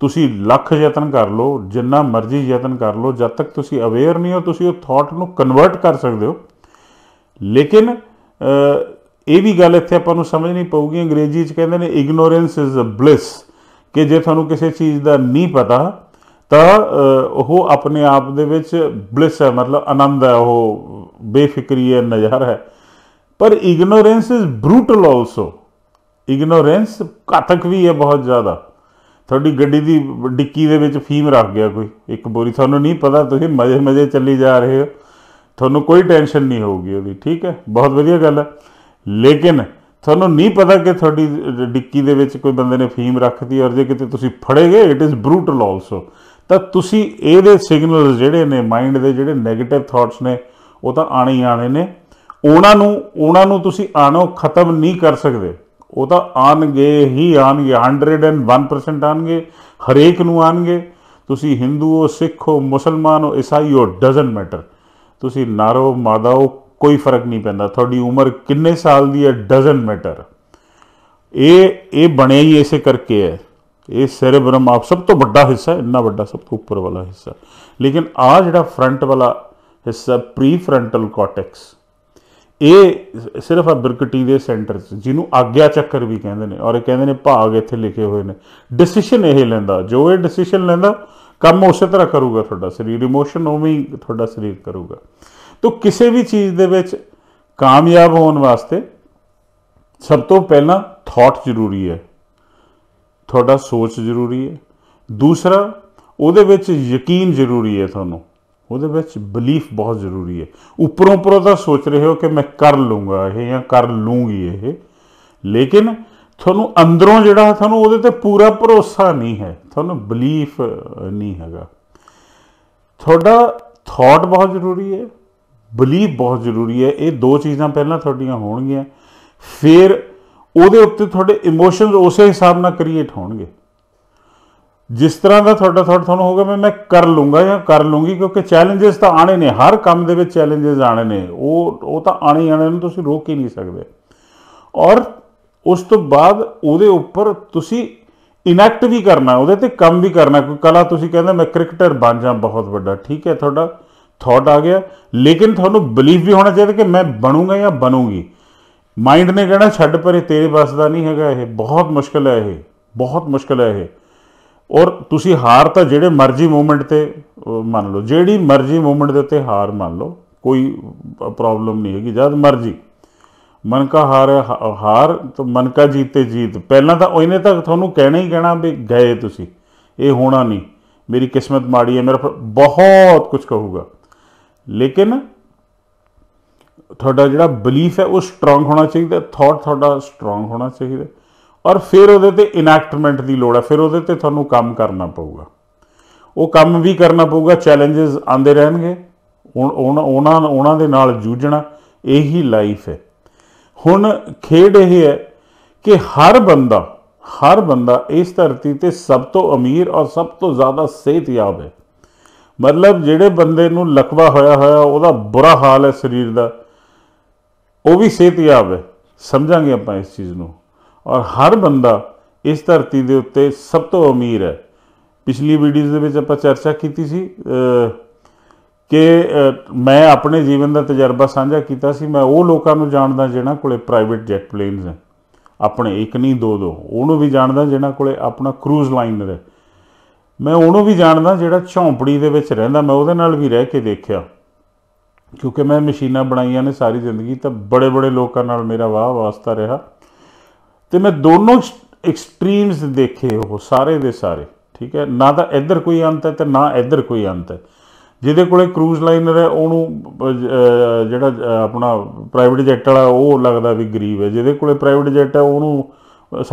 ਤੁਸੀਂ ਲੱਖ ਯਤਨ ਕਰ ਲਓ ਜਿੰਨਾ ਮਰਜ਼ੀ ਯਤਨ ਕਰ ਲਓ ਜਦ ਤੱਕ ਤੁਸੀਂ ਅਵੇਅਰ ਨਹੀਂ ਹੋ ਤੁਸੀਂ ਉਹ ਥਾਟ ਨੂੰ ਕਨਵਰਟ ਕਰ ਸਕਦੇ ਹੋ ਲੇਕਿਨ ਇਹ ਵੀ ਗੱਲ ਇੱਥੇ ਆਪਾਂ ਨੂੰ ਸਮਝ ਨਹੀਂ ਪਊਗੀ ਅੰਗਰੇਜ਼ੀ 'ਚ ਕਹਿੰਦੇ ਨੇ ਇਗਨੋਰੈਂਸ ਇਜ਼ ਅ ਬਲਿਸ ਕਿ ਜੇ ਤੁਹਾਨੂੰ ਕਿਸੇ ਚੀਜ਼ ਦਾ ਨਹੀਂ ਪਤਾ ਤਾਂ ਉਹ ਆਪਣੇ ਆਪ ਦੇ ਵਿੱਚ ਬਲਿਸ ਹੈ ਮਤਲਬ ਆਨੰਦ ਹੈ ਉਹ ਬੇਫਿਕਰੀ ਹੈ ਨਜ਼ਾਰਾ ਹੈ ਪਰ ignorance is brutal also ignorance ਕਾਤਕ ਵੀ ਹੈ ਬਹੁਤ ਜ਼ਿਆਦਾ ਤੁਹਾਡੀ ਗੱਡੀ ਦੀ ਡਿੱਕੀ ਦੇ ਵਿੱਚ ਫੀਮ ਰੱਖ ਗਿਆ ਕੋਈ ਇੱਕ ਬੋਰੀ ਤੁਹਾਨੂੰ ਨਹੀਂ ਪਤਾ ਤੁਸੀਂ ਮਜੇ ਮਜੇ ਚੱਲੀ ਜਾ ਰਹੇ ਹੋ ਤੁਹਾਨੂੰ ਕੋਈ ਟੈਨਸ਼ਨ ਨਹੀਂ ਹੋਊਗੀ ਉਹਦੀ ਠੀਕ ਹੈ ਬਹੁਤ ਵਧੀਆ ਗੱਲ ਹੈ ਲੇਕਿਨ ਤੁਹਾਨੂੰ ਨਹੀਂ ਪਤਾ ਕਿ ਤੁਹਾਡੀ ਡਿੱਕੀ ਦੇ ਵਿੱਚ ਕੋਈ ਬੰਦੇ ਨੇ ਫੀਮ ਰੱਖਤੀ ਔਰ ਜੇ ਕਿਤੇ ਤੁਸੀਂ ਫੜੇਗੇ ਇਟ ਇਜ਼ ਬਰੂਟਲ ਆਲਸੋ ਤਾਂ ਤੁਸੀਂ ਇਹਦੇ ਸਿਗਨਲਸ ਜਿਹੜੇ ਨੇ ਮਾਈਂਡ ਦੇ ਜਿਹੜੇ 네ਗੇਟਿਵ ਥਾਟਸ ਨੇ ਉਹ ਤਾਂ ਆਣੇ ਹੀ ਆਣੇ ਨੇ ਉਹਨਾਂ ਨੂੰ ਉਹਨਾਂ ਨੂੰ ਤੁਸੀਂ ਆਣੋ ਖਤਮ ਨਹੀਂ ਕਰ ਸਕਦੇ ਉਹ ਤਾਂ ਆਣਗੇ ਹੀ ਆਣਗੇ 101% ਆਣਗੇ ਹਰੇਕ ਨੂੰ ਆਣਗੇ ਤੁਸੀਂ ਹਿੰਦੂ ਹੋ ਸਿੱਖ ਹੋ ਮੁਸਲਮਾਨ ਹੋ ਈਸਾਈ ਹੋ ਡਸਨਟ ਮੈਟਰ ਤੁਸੀਂ ਨਾਰੋ ਮਾਦਾਓ ਕੋਈ ਫਰਕ ਨਹੀਂ ਪੈਂਦਾ ਤੁਹਾਡੀ ਉਮਰ ਕਿੰਨੇ ਸਾਲ ਦੀ ਹੈ ਡਸਨਟ ਮੈਟਰ ਇਹ ਇਹ ਬਣਿਆ ਹੀ ਇਸੇ ਕਰਕੇ ਹੈ ਇਹ ਸਰਬਰਮ ਆਪ ਸਭ ਤੋਂ ਵੱਡਾ ਹਿੱਸਾ ਹੈ ਇੰਨਾ ਵੱਡਾ ਸਭ ਤੋਂ ਉੱਪਰ ਵਾਲਾ ਹਿੱਸਾ ਲੇਕਿਨ ਆ ਜਿਹੜਾ ਫਰੰਟ ਵਾਲਾ ਹਿੱਸਾ ਪ੍ਰੀਫਰੰਟਲ ਕਾਰਟੈਕਸ ਇਹ ਸਿਰਫ ਆ ਬਰਕਟੀ ਦੇ ਸੈਂਟਰ ਚ ਜਿਹਨੂੰ ਆਗਿਆ ਚੱਕਰ ਵੀ ਕਹਿੰਦੇ ਨੇ ਔਰ ਇਹ ਕਹਿੰਦੇ ਨੇ ਭਾਗ ਇੱਥੇ ਲਿਖੇ ਹੋਏ ਨੇ ਡਿਸੀਜਨ ਇਹ ਲੈਂਦਾ ਜੋ ਇਹ ਡਿਸੀਜਨ ਲੈਂਦਾ ਕੰਮ ਉਸੇ ਤਰ੍ਹਾਂ ਕਰੂਗਾ ਤੁਹਾਡਾ ਸਰੀਰ ਇਮੋਸ਼ਨ ਉਵੇਂ ਵੀ ਤੁਹਾਡਾ ਸਰੀਰ ਕਰੂਗਾ ਤੋ ਕਿਸੇ ਵੀ ਚੀਜ਼ ਦੇ ਵਿੱਚ ਕਾਮਯਾਬ ਹੋਣ ਵਾਸਤੇ ਸਭ ਤੋਂ ਪਹਿਲਾਂ ਥਾਟ ਜ਼ਰੂਰੀ ਹੈ ਤੁਹਾਡਾ ਸੋਚ ਜ਼ਰੂਰੀ ਹੈ ਦੂਸਰਾ ਉਹਦੇ ਵਿੱਚ ਯਕੀਨ ਜ਼ਰੂਰੀ ਹੈ ਤੁਹਾਨੂੰ ਉਹਦੇ ਵਿੱਚ ਬਲੀਫ ਬਹੁਤ ਜ਼ਰੂਰੀ ਹੈ ਉੱਪਰੋਂ ਉੱਪਰੋਂ ਤਾਂ ਸੋਚ ਰਹੇ ਹੋ ਕਿ ਮੈਂ ਕਰ ਲੂੰਗਾ ਇਹ ਜਾਂ ਕਰ ਲੂੰਗੀ ਇਹ ਲੇਕਿਨ ਤੁਹਾਨੂੰ ਅੰਦਰੋਂ ਜਿਹੜਾ ਤੁਹਾਨੂੰ ਉਹਦੇ ਤੇ ਪੂਰਾ ਭਰੋਸਾ ਨਹੀਂ ਹੈ ਤੁਹਾਨੂੰ ਬਲੀਫ ਨਹੀਂ ਹੈਗਾ ਤੁਹਾਡਾ ਥਾਟ ਬਹੁਤ ਜ਼ਰੂਰੀ ਹੈ ਬਲੀਫ ਬਹੁਤ ਜ਼ਰੂਰੀ ਹੈ ਇਹ ਦੋ ਚੀਜ਼ਾਂ ਪਹਿਲਾਂ ਤੁਹਾਡੀਆਂ ਹੋਣਗੀਆਂ ਫਿਰ ਉਹਦੇ ਉੱਤੇ ਤੁਹਾਡੇ ਇਮੋਸ਼ਨਸ ਉਸੇ ਹਿਸਾਬ ਨਾਲ ਕ੍ਰੀਏਟ ਹੋਣਗੇ ਜਿਸ ਤਰ੍ਹਾਂ ਦਾ ਤੁਹਾਡਾ ਥੋੜਾ ਤੁਹਾਨੂੰ ਹੋਗਾ ਮੈਂ ਮੈਂ ਕਰ ਲੂੰਗਾ ਜਾਂ ਕਰ ਲੂੰਗੀ ਕਿਉਂਕਿ ਚੈਲੰਜਸ ਤਾਂ ਆਣੇ ਨੇ ਹਰ ਕੰਮ ਦੇ ਵਿੱਚ ਚੈਲੰਜਸ ਆਣੇ ਨੇ ਉਹ ਉਹ ਤਾਂ ਆਣੇ ਆਣੇ ਨੇ ਤੁਸੀਂ ਰੋਕ ਹੀ ਨਹੀਂ ਸਕਦੇ ਔਰ ਉਸ ਤੋਂ ਬਾਅਦ ਉਹਦੇ ਉੱਪਰ ਤੁਸੀਂ ਇਨੈਕਟ ਵੀ ਕਰਨਾ ਉਹਦੇ ਤੇ ਕੰਮ ਵੀ ਕਰਨਾ ਕੋਈ ਕਲਾ ਤੁਸੀਂ ਕਹਿੰਦੇ ਮੈਂ ਕ੍ਰਿਕਟਰ ਬਣ ਜਾ ਬਹੁਤ ਵੱਡਾ ਠੀਕ ਹੈ ਤੁਹਾਡਾ ਥਾਟ ਆ ਗਿਆ ਲੇਕਿਨ ਤੁਹਾਨੂੰ ਬਲੀਫ ਵੀ ਹੋਣਾ ਚਾਹੀਦਾ ਕਿ ਮੈਂ ਬਣੂੰਗਾ ਜਾਂ ਬਣੂੰਗੀ ਮਾਈਂਡ ਨੇ ਕਹਿਣਾ ਛੱਡ ਪਰੇ ਤੇਰੇ ਬਸ ਦਾ ਨਹੀਂ ਹੈਗਾ ਇਹ ਬਹੁਤ ਮੁਸ਼ਕਲ ਹੈ ਇਹ ਬਹੁਤ ਮੁਸ਼ਕਲ ਹੈ ਇਹ ਔਰ ਤੁਸੀਂ ਹਾਰ ਤਾਂ ਜਿਹੜੇ ਮਰਜ਼ੀ ਮੂਮੈਂਟ ਤੇ ਮੰਨ ਲਓ ਜਿਹੜੀ ਮਰਜ਼ੀ ਮੂਮੈਂਟ ਦੇ ਉੱਤੇ ਹਾਰ ਮੰਨ ਲਓ ਕੋਈ ਪ੍ਰੋਬਲਮ ਨਹੀਂ ਹੈਗੀ ਜਦ ਮਰਜ਼ੀ ਮਨ ਕਾ ਹਾਰ ਹਾਰ ਤਾਂ ਮਨ ਕਾ ਜੀਤੇ ਜੀਤ ਪਹਿਲਾਂ ਤਾਂ ਉਹਨੇ ਤਾਂ ਤੁਹਾਨੂੰ ਕਹਿਣਾ ਹੀ ਕਹਿਣਾ ਵੀ ਗਏ ਤੁਸੀਂ ਇਹ ਹੋਣਾ ਨਹੀਂ ਮੇਰੀ ਕਿਸਮਤ ਮਾੜੀ ਹੈ ਮੇਰਾ ਬਹੁਤ ਕੁਝ ਕਹੂਗਾ ਲੇਕਿਨ ਤੁਹਾਡਾ ਜਿਹੜਾ ਬਲੀਫ ਹੈ ਉਹ ਸਟਰੋਂਗ ਹੋਣਾ ਚਾਹੀਦਾ ਥਾਟ ਤੁਹਾਡਾ ਸਟਰੋਂਗ ਹੋਣਾ ਚਾਹੀਦਾ ਔਰ ਫਿਰ ਉਹਦੇ ਤੇ ਇਨੈਕਟਮੈਂਟ ਦੀ ਲੋੜ ਹੈ ਫਿਰ ਉਹਦੇ ਤੇ ਤੁਹਾਨੂੰ ਕੰਮ ਕਰਨਾ ਪਊਗਾ ਉਹ ਕੰਮ ਵੀ ਕਰਨਾ ਪਊਗਾ ਚੈਲੰਜਸ ਆਉਂਦੇ ਰਹਿਣਗੇ ਹੁਣ ਉਹਨਾਂ ਉਹਨਾਂ ਦੇ ਨਾਲ ਜੂਝਣਾ ਇਹੀ ਲਾਈਫ ਹੈ ਹੁਣ ਖੇਡ ਇਹ ਹੈ ਕਿ ਹਰ ਬੰਦਾ ਹਰ ਬੰਦਾ ਇਸ ਧਰਤੀ ਤੇ ਸਭ ਤੋਂ ਅਮੀਰ ਔਰ ਸਭ ਤੋਂ ਜ਼ਿਆਦਾ ਸਿਹਤਯਾਬ ਹੈ ਮਤਲਬ ਜਿਹੜੇ ਬੰਦੇ ਨੂੰ ਲਕਵਾ ਹੋਇਆ ਹੋਇਆ ਉਹਦਾ ਬੁਰਾ ਹਾਲ ਹੈ ਸਰੀਰ ਦਾ ਉਹ ਵੀ ਸਿਹਤਯਾਬ ਹੈ ਸਮਝਾਂਗੇ ਆਪਾਂ ਇਸ ਚੀਜ਼ ਨੂੰ ਔਰ ਹਰ ਬੰਦਾ ਇਸ ਧਰਤੀ ਦੇ ਉੱਤੇ ਸਭ ਤੋਂ ਅਮੀਰ ਹੈ ਪਿਛਲੀ ਵੀਡੀਓਜ਼ ਦੇ ਵਿੱਚ ਆਪਾਂ ਚਰਚਾ ਕੀਤੀ ਸੀ ਕਿ ਮੈਂ ਆਪਣੇ ਜੀਵਨ ਦਾ ਤਜਰਬਾ ਸਾਂਝਾ ਕੀਤਾ ਸੀ ਮੈਂ ਉਹ ਲੋਕਾਂ ਨੂੰ ਜਾਣਦਾ ਜਿਹਨਾਂ ਕੋਲੇ ਪ੍ਰਾਈਵੇਟ ਜੈਟ ਪਲੇਨਸ ਹੈ ਆਪਣੇ ਇੱਕ ਨਹੀਂ ਦੋ ਦੋ ਉਹਨੂੰ ਵੀ ਜਾਣਦਾ ਜਿਹਨਾਂ ਕੋਲੇ ਆਪਣਾ ਕਰੂਜ਼ ਲਾਈਨਰ ਹੈ ਮੈਂ ਉਹਨੂੰ ਵੀ ਜਾਣਦਾ ਜਿਹੜਾ ਝੌਂਪੜੀ ਦੇ ਵਿੱਚ ਰਹਿੰਦਾ ਮੈਂ ਉਹਦੇ ਨਾਲ ਵੀ ਰਹਿ ਕੇ ਦੇਖਿਆ ਕਿਉਂਕਿ ਮੈਂ ਮਸ਼ੀਨਾਂ ਬਣਾਈਆਂ ਨੇ ਸਾਰੀ ਜ਼ਿੰਦਗੀ ਤਾਂ ਬੜੇ ਬੜੇ ਲੋਕਾਂ ਨਾਲ ਮੇਰਾ ਵਾਹ ਵਾਸਤਾ ਰਿਹਾ ਤੇ ਮੈਂ ਦੋਨੋਂ ਐਕਸਟ੍ਰੀਮਸ ਦੇਖੇ ਉਹ ਸਾਰੇ ਦੇ ਸਾਰੇ ਠੀਕ ਹੈ ਨਾ ਤਾਂ ਇੱਧਰ ਕੋਈ ਅੰਤ ਹੈ ਤੇ ਨਾ ਇੱਧਰ ਕੋਈ ਅੰਤ ਹੈ ਜਿਹਦੇ ਕੋਲੇ ਕਰੂਜ਼ ਲਾਈਨਰ ਹੈ ਉਹਨੂੰ ਜਿਹੜਾ ਆਪਣਾ ਪ੍ਰਾਈਵੇਟ ਜੈਟ ਵਾਲਾ ਉਹ ਲੱਗਦਾ ਵੀ ਗਰੀਬ ਹੈ ਜਿਹਦੇ ਕੋਲੇ ਪ੍ਰਾਈਵੇਟ ਜੈਟ ਹੈ ਉਹਨੂੰ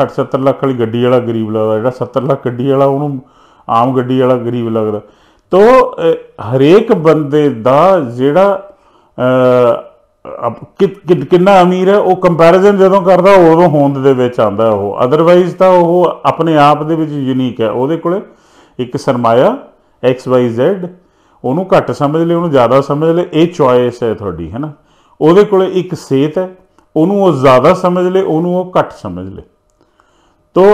60 70 ਲੱਖ ਵਾਲੀ ਗੱਡੀ ਵਾਲਾ ਗਰੀਬ ਲੱਗਦਾ ਜਿਹੜਾ 70 ਲੱਖ ਗੱਡੀ ਵਾਲਾ ਉਹਨੂੰ ਆਮ ਗੱਡੀ ਵਾਲਾ ਗਰੀਬ ਲੱਗਦਾ ਤੋ ਹਰੇਕ ਬੰਦੇ ਦਾ ਜਿਹੜਾ ਕਿ ਕਿੰਨਾ ਅਮੀਰ ਹੈ ਉਹ ਕੰਪੈਰੀਜ਼ਨ ਜਦੋਂ ਕਰਦਾ ਉਦੋਂ ਹੋਂਦ ਦੇ ਵਿੱਚ ਆਂਦਾ ਉਹ ਅਦਰਵਾਈਜ਼ ਤਾਂ ਉਹ ਆਪਣੇ ਆਪ ਦੇ ਵਿੱਚ ਯੂਨੀਕ ਹੈ ਉਹਦੇ ਕੋਲੇ ਇੱਕ ਸਰਮਾਇਆ XYZ ਉਹਨੂੰ ਘੱਟ ਸਮਝ ਲੈ ਉਹਨੂੰ ਜ਼ਿਆਦਾ ਸਮਝ ਲੈ ਇਹ ਚੁਆਇਸ ਹੈ ਤੁਹਾਡੀ ਹੈ ਨਾ ਉਹਦੇ ਕੋਲੇ ਇੱਕ ਸੇਤ ਹੈ ਉਹਨੂੰ ਉਹ ਜ਼ਿਆਦਾ ਸਮਝ ਲੈ ਉਹਨੂੰ ਉਹ ਘੱਟ ਸਮਝ ਲੈ ਤੋ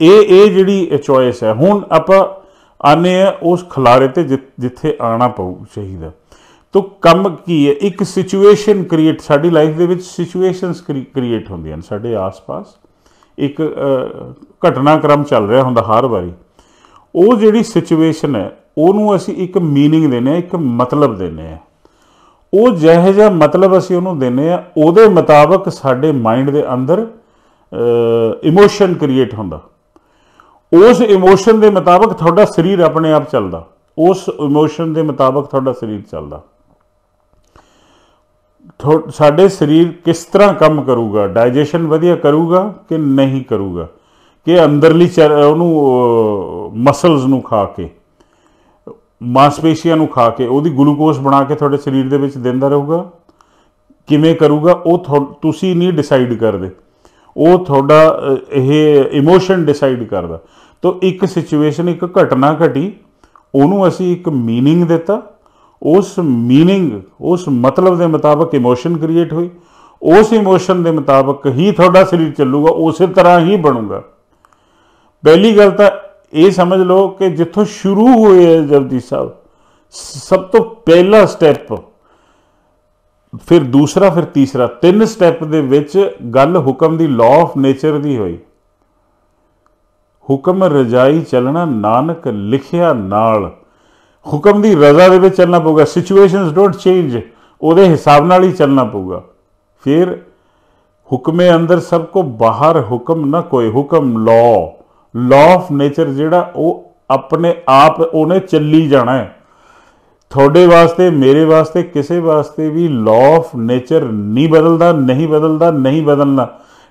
ਇਹ ਇਹ ਜਿਹੜੀ ਚੁਆਇਸ ਹੈ ਹੁਣ ਆਪਾਂ ਆਨੇ ਉਸ ਖਲਾਰੇ ਤੇ ਜਿੱਥੇ ਆਣਾ ਪਊ ਚਾਹੀਦਾ ਤੋ ਕੰਮ ਕੀ ਹੈ ਇੱਕ ਸਿਚੁਏਸ਼ਨ ਕ੍ਰੀਏਟ ਸਾਡੀ ਲਾਈਫ ਦੇ ਵਿੱਚ ਸਿਚੁਏਸ਼ਨਸ ਕ੍ਰੀਏਟ ਹੁੰਦੀਆਂ ਨੇ ਸਾਡੇ ਆਸ-ਪਾਸ ਇੱਕ ਘਟਨਾਕ੍ਰਮ ਚੱਲ ਰਿਹਾ ਹੁੰਦਾ ਹਰ ਵਾਰੀ ਉਹ ਜਿਹੜੀ ਸਿਚੁਏਸ਼ਨ ਹੈ ਉਹਨੂੰ ਅਸੀਂ ਇੱਕ ਮੀਨਿੰਗ ਦਿੰਨੇ ਆ ਇੱਕ ਮਤਲਬ ਦਿੰਨੇ ਆ ਉਹ ਜਿਹੇ ਜਿਹਾ ਮਤਲਬ ਅਸੀਂ ਉਹਨੂੰ ਦਿੰਨੇ ਆ ਉਹਦੇ ਮੁਤਾਬਕ ਸਾਡੇ ਮਾਈਂਡ ਦੇ ਅੰਦਰ ਇਮੋਸ਼ਨ ਕ੍ਰੀਏਟ ਹੁੰਦਾ ਉਸ ਇਮੋਸ਼ਨ ਦੇ ਮੁਤਾਬਕ ਤੁਹਾਡਾ ਸਰੀਰ ਆਪਣੇ ਆਪ ਚੱਲਦਾ ਉਸ ਇਮੋਸ਼ਨ ਦੇ ਮੁਤਾਬਕ ਤੁਹਾਡਾ ਸਰੀਰ ਚੱਲਦਾ ਸਾਡੇ ਸਰੀਰ ਕਿਸ ਤਰ੍ਹਾਂ ਕੰਮ ਕਰੂਗਾ ਡਾਈਜੈਸ਼ਨ ਵਧੀਆ ਕਰੂਗਾ ਕਿ ਨਹੀਂ ਕਰੂਗਾ ਕਿ ਅੰਦਰਲੀ ਉਹਨੂੰ ਮਸਲਸ ਨੂੰ ਖਾ ਕੇ ਮਾਸਪੇਸ਼ੀਆਂ ਨੂੰ ਖਾ ਕੇ ਉਹਦੀ ਗਲੂਕੋਜ਼ ਬਣਾ ਕੇ ਤੁਹਾਡੇ ਸਰੀਰ ਦੇ ਵਿੱਚ ਦਿੰਦਾ ਰਹੂਗਾ ਕਿਵੇਂ ਕਰੂਗਾ ਉਹ ਤੁਸੀਂ ਨਹੀਂ ਡਿਸਾਈਡ ਕਰਦੇ ਉਹ ਤੁਹਾਡਾ ਇਹ ਇਮੋਸ਼ਨ ਡਿਸਾਈਡ ਕਰਦਾ ਤੋਂ ਇੱਕ ਸਿਚੁਏਸ਼ਨ ਇੱਕ ਘਟਨਾ ਘਟੀ ਉਹਨੂੰ ਅਸੀਂ ਇੱਕ ਮੀਨਿੰਗ ਦਿੱਤਾ ਉਸ मीनिंग ਉਸ ਮਤਲਬ ਦੇ ਮੁਤਾਬਕ ਇਮੋਸ਼ਨ ਕ੍ਰੀਏਟ ਹੋਈ ਉਸ ਇਮੋਸ਼ਨ ਦੇ ਮੁਤਾਬਕ ਹੀ ਤੁਹਾਡਾ ਸਰੀਰ ਚੱਲੂਗਾ ਉਸੇ ਤਰ੍ਹਾਂ ਹੀ ਬਣੂਗਾ ਪਹਿਲੀ ਗੱਲ ਤਾਂ ਇਹ ਸਮਝ ਲਓ ਕਿ ਜਿੱਥੋਂ ਸ਼ੁਰੂ ਹੋਏ ਹੈ ਜਪਜੀ ਸਾਹਿਬ ਸਭ ਤੋਂ ਪਹਿਲਾ ਸਟੈਪ ਫਿਰ ਦੂਸਰਾ ਫਿਰ ਤੀਸਰਾ ਤਿੰਨ ਸਟੈਪ ਦੇ ਵਿੱਚ ਗੱਲ ਹੁਕਮ ਦੀ ਲਾਅ ਆਫ ਨੇਚਰ ਦੀ ਹੋਈ ਹੁਕਮ ਰਜਾਈ ਚੱਲਣਾ ਨਾਨਕ ਲਿਖਿਆ ਨਾਲ ਹੁਕਮ ਦੀ ਰਜ਼ਾ ਦੇ ਵਿੱਚ ਚੱਲਣਾ ਪਊਗਾ ਸਿਚੁਏਸ਼ਨਸ ਡੋਨਟ ਚੇਂਜ ਉਹਦੇ ਹਿਸਾਬ ਨਾਲ ਹੀ ਚੱਲਣਾ ਪਊਗਾ ਫਿਰ ਹੁਕਮੇ ਅੰਦਰ ਸਭ ਕੋ ਬਾਹਰ ਹੁਕਮ ਨਾ ਕੋਈ ਹੁਕਮ ਲਾ ਲਾਅ ਆਫ ਨੇਚਰ ਜਿਹੜਾ ਉਹ ਆਪਣੇ ਆਪ ਉਹਨੇ ਚੱਲੀ ਜਾਣਾ ਹੈ ਤੁਹਾਡੇ ਵਾਸਤੇ ਮੇਰੇ ਵਾਸਤੇ ਕਿਸੇ ਵਾਸਤੇ ਵੀ ਲਾਅ ਆਫ ਨੇਚਰ ਨਹੀਂ ਬਦਲਦਾ ਨਹੀਂ ਬਦਲਦਾ ਨਹੀਂ ਬਦਲਣਾ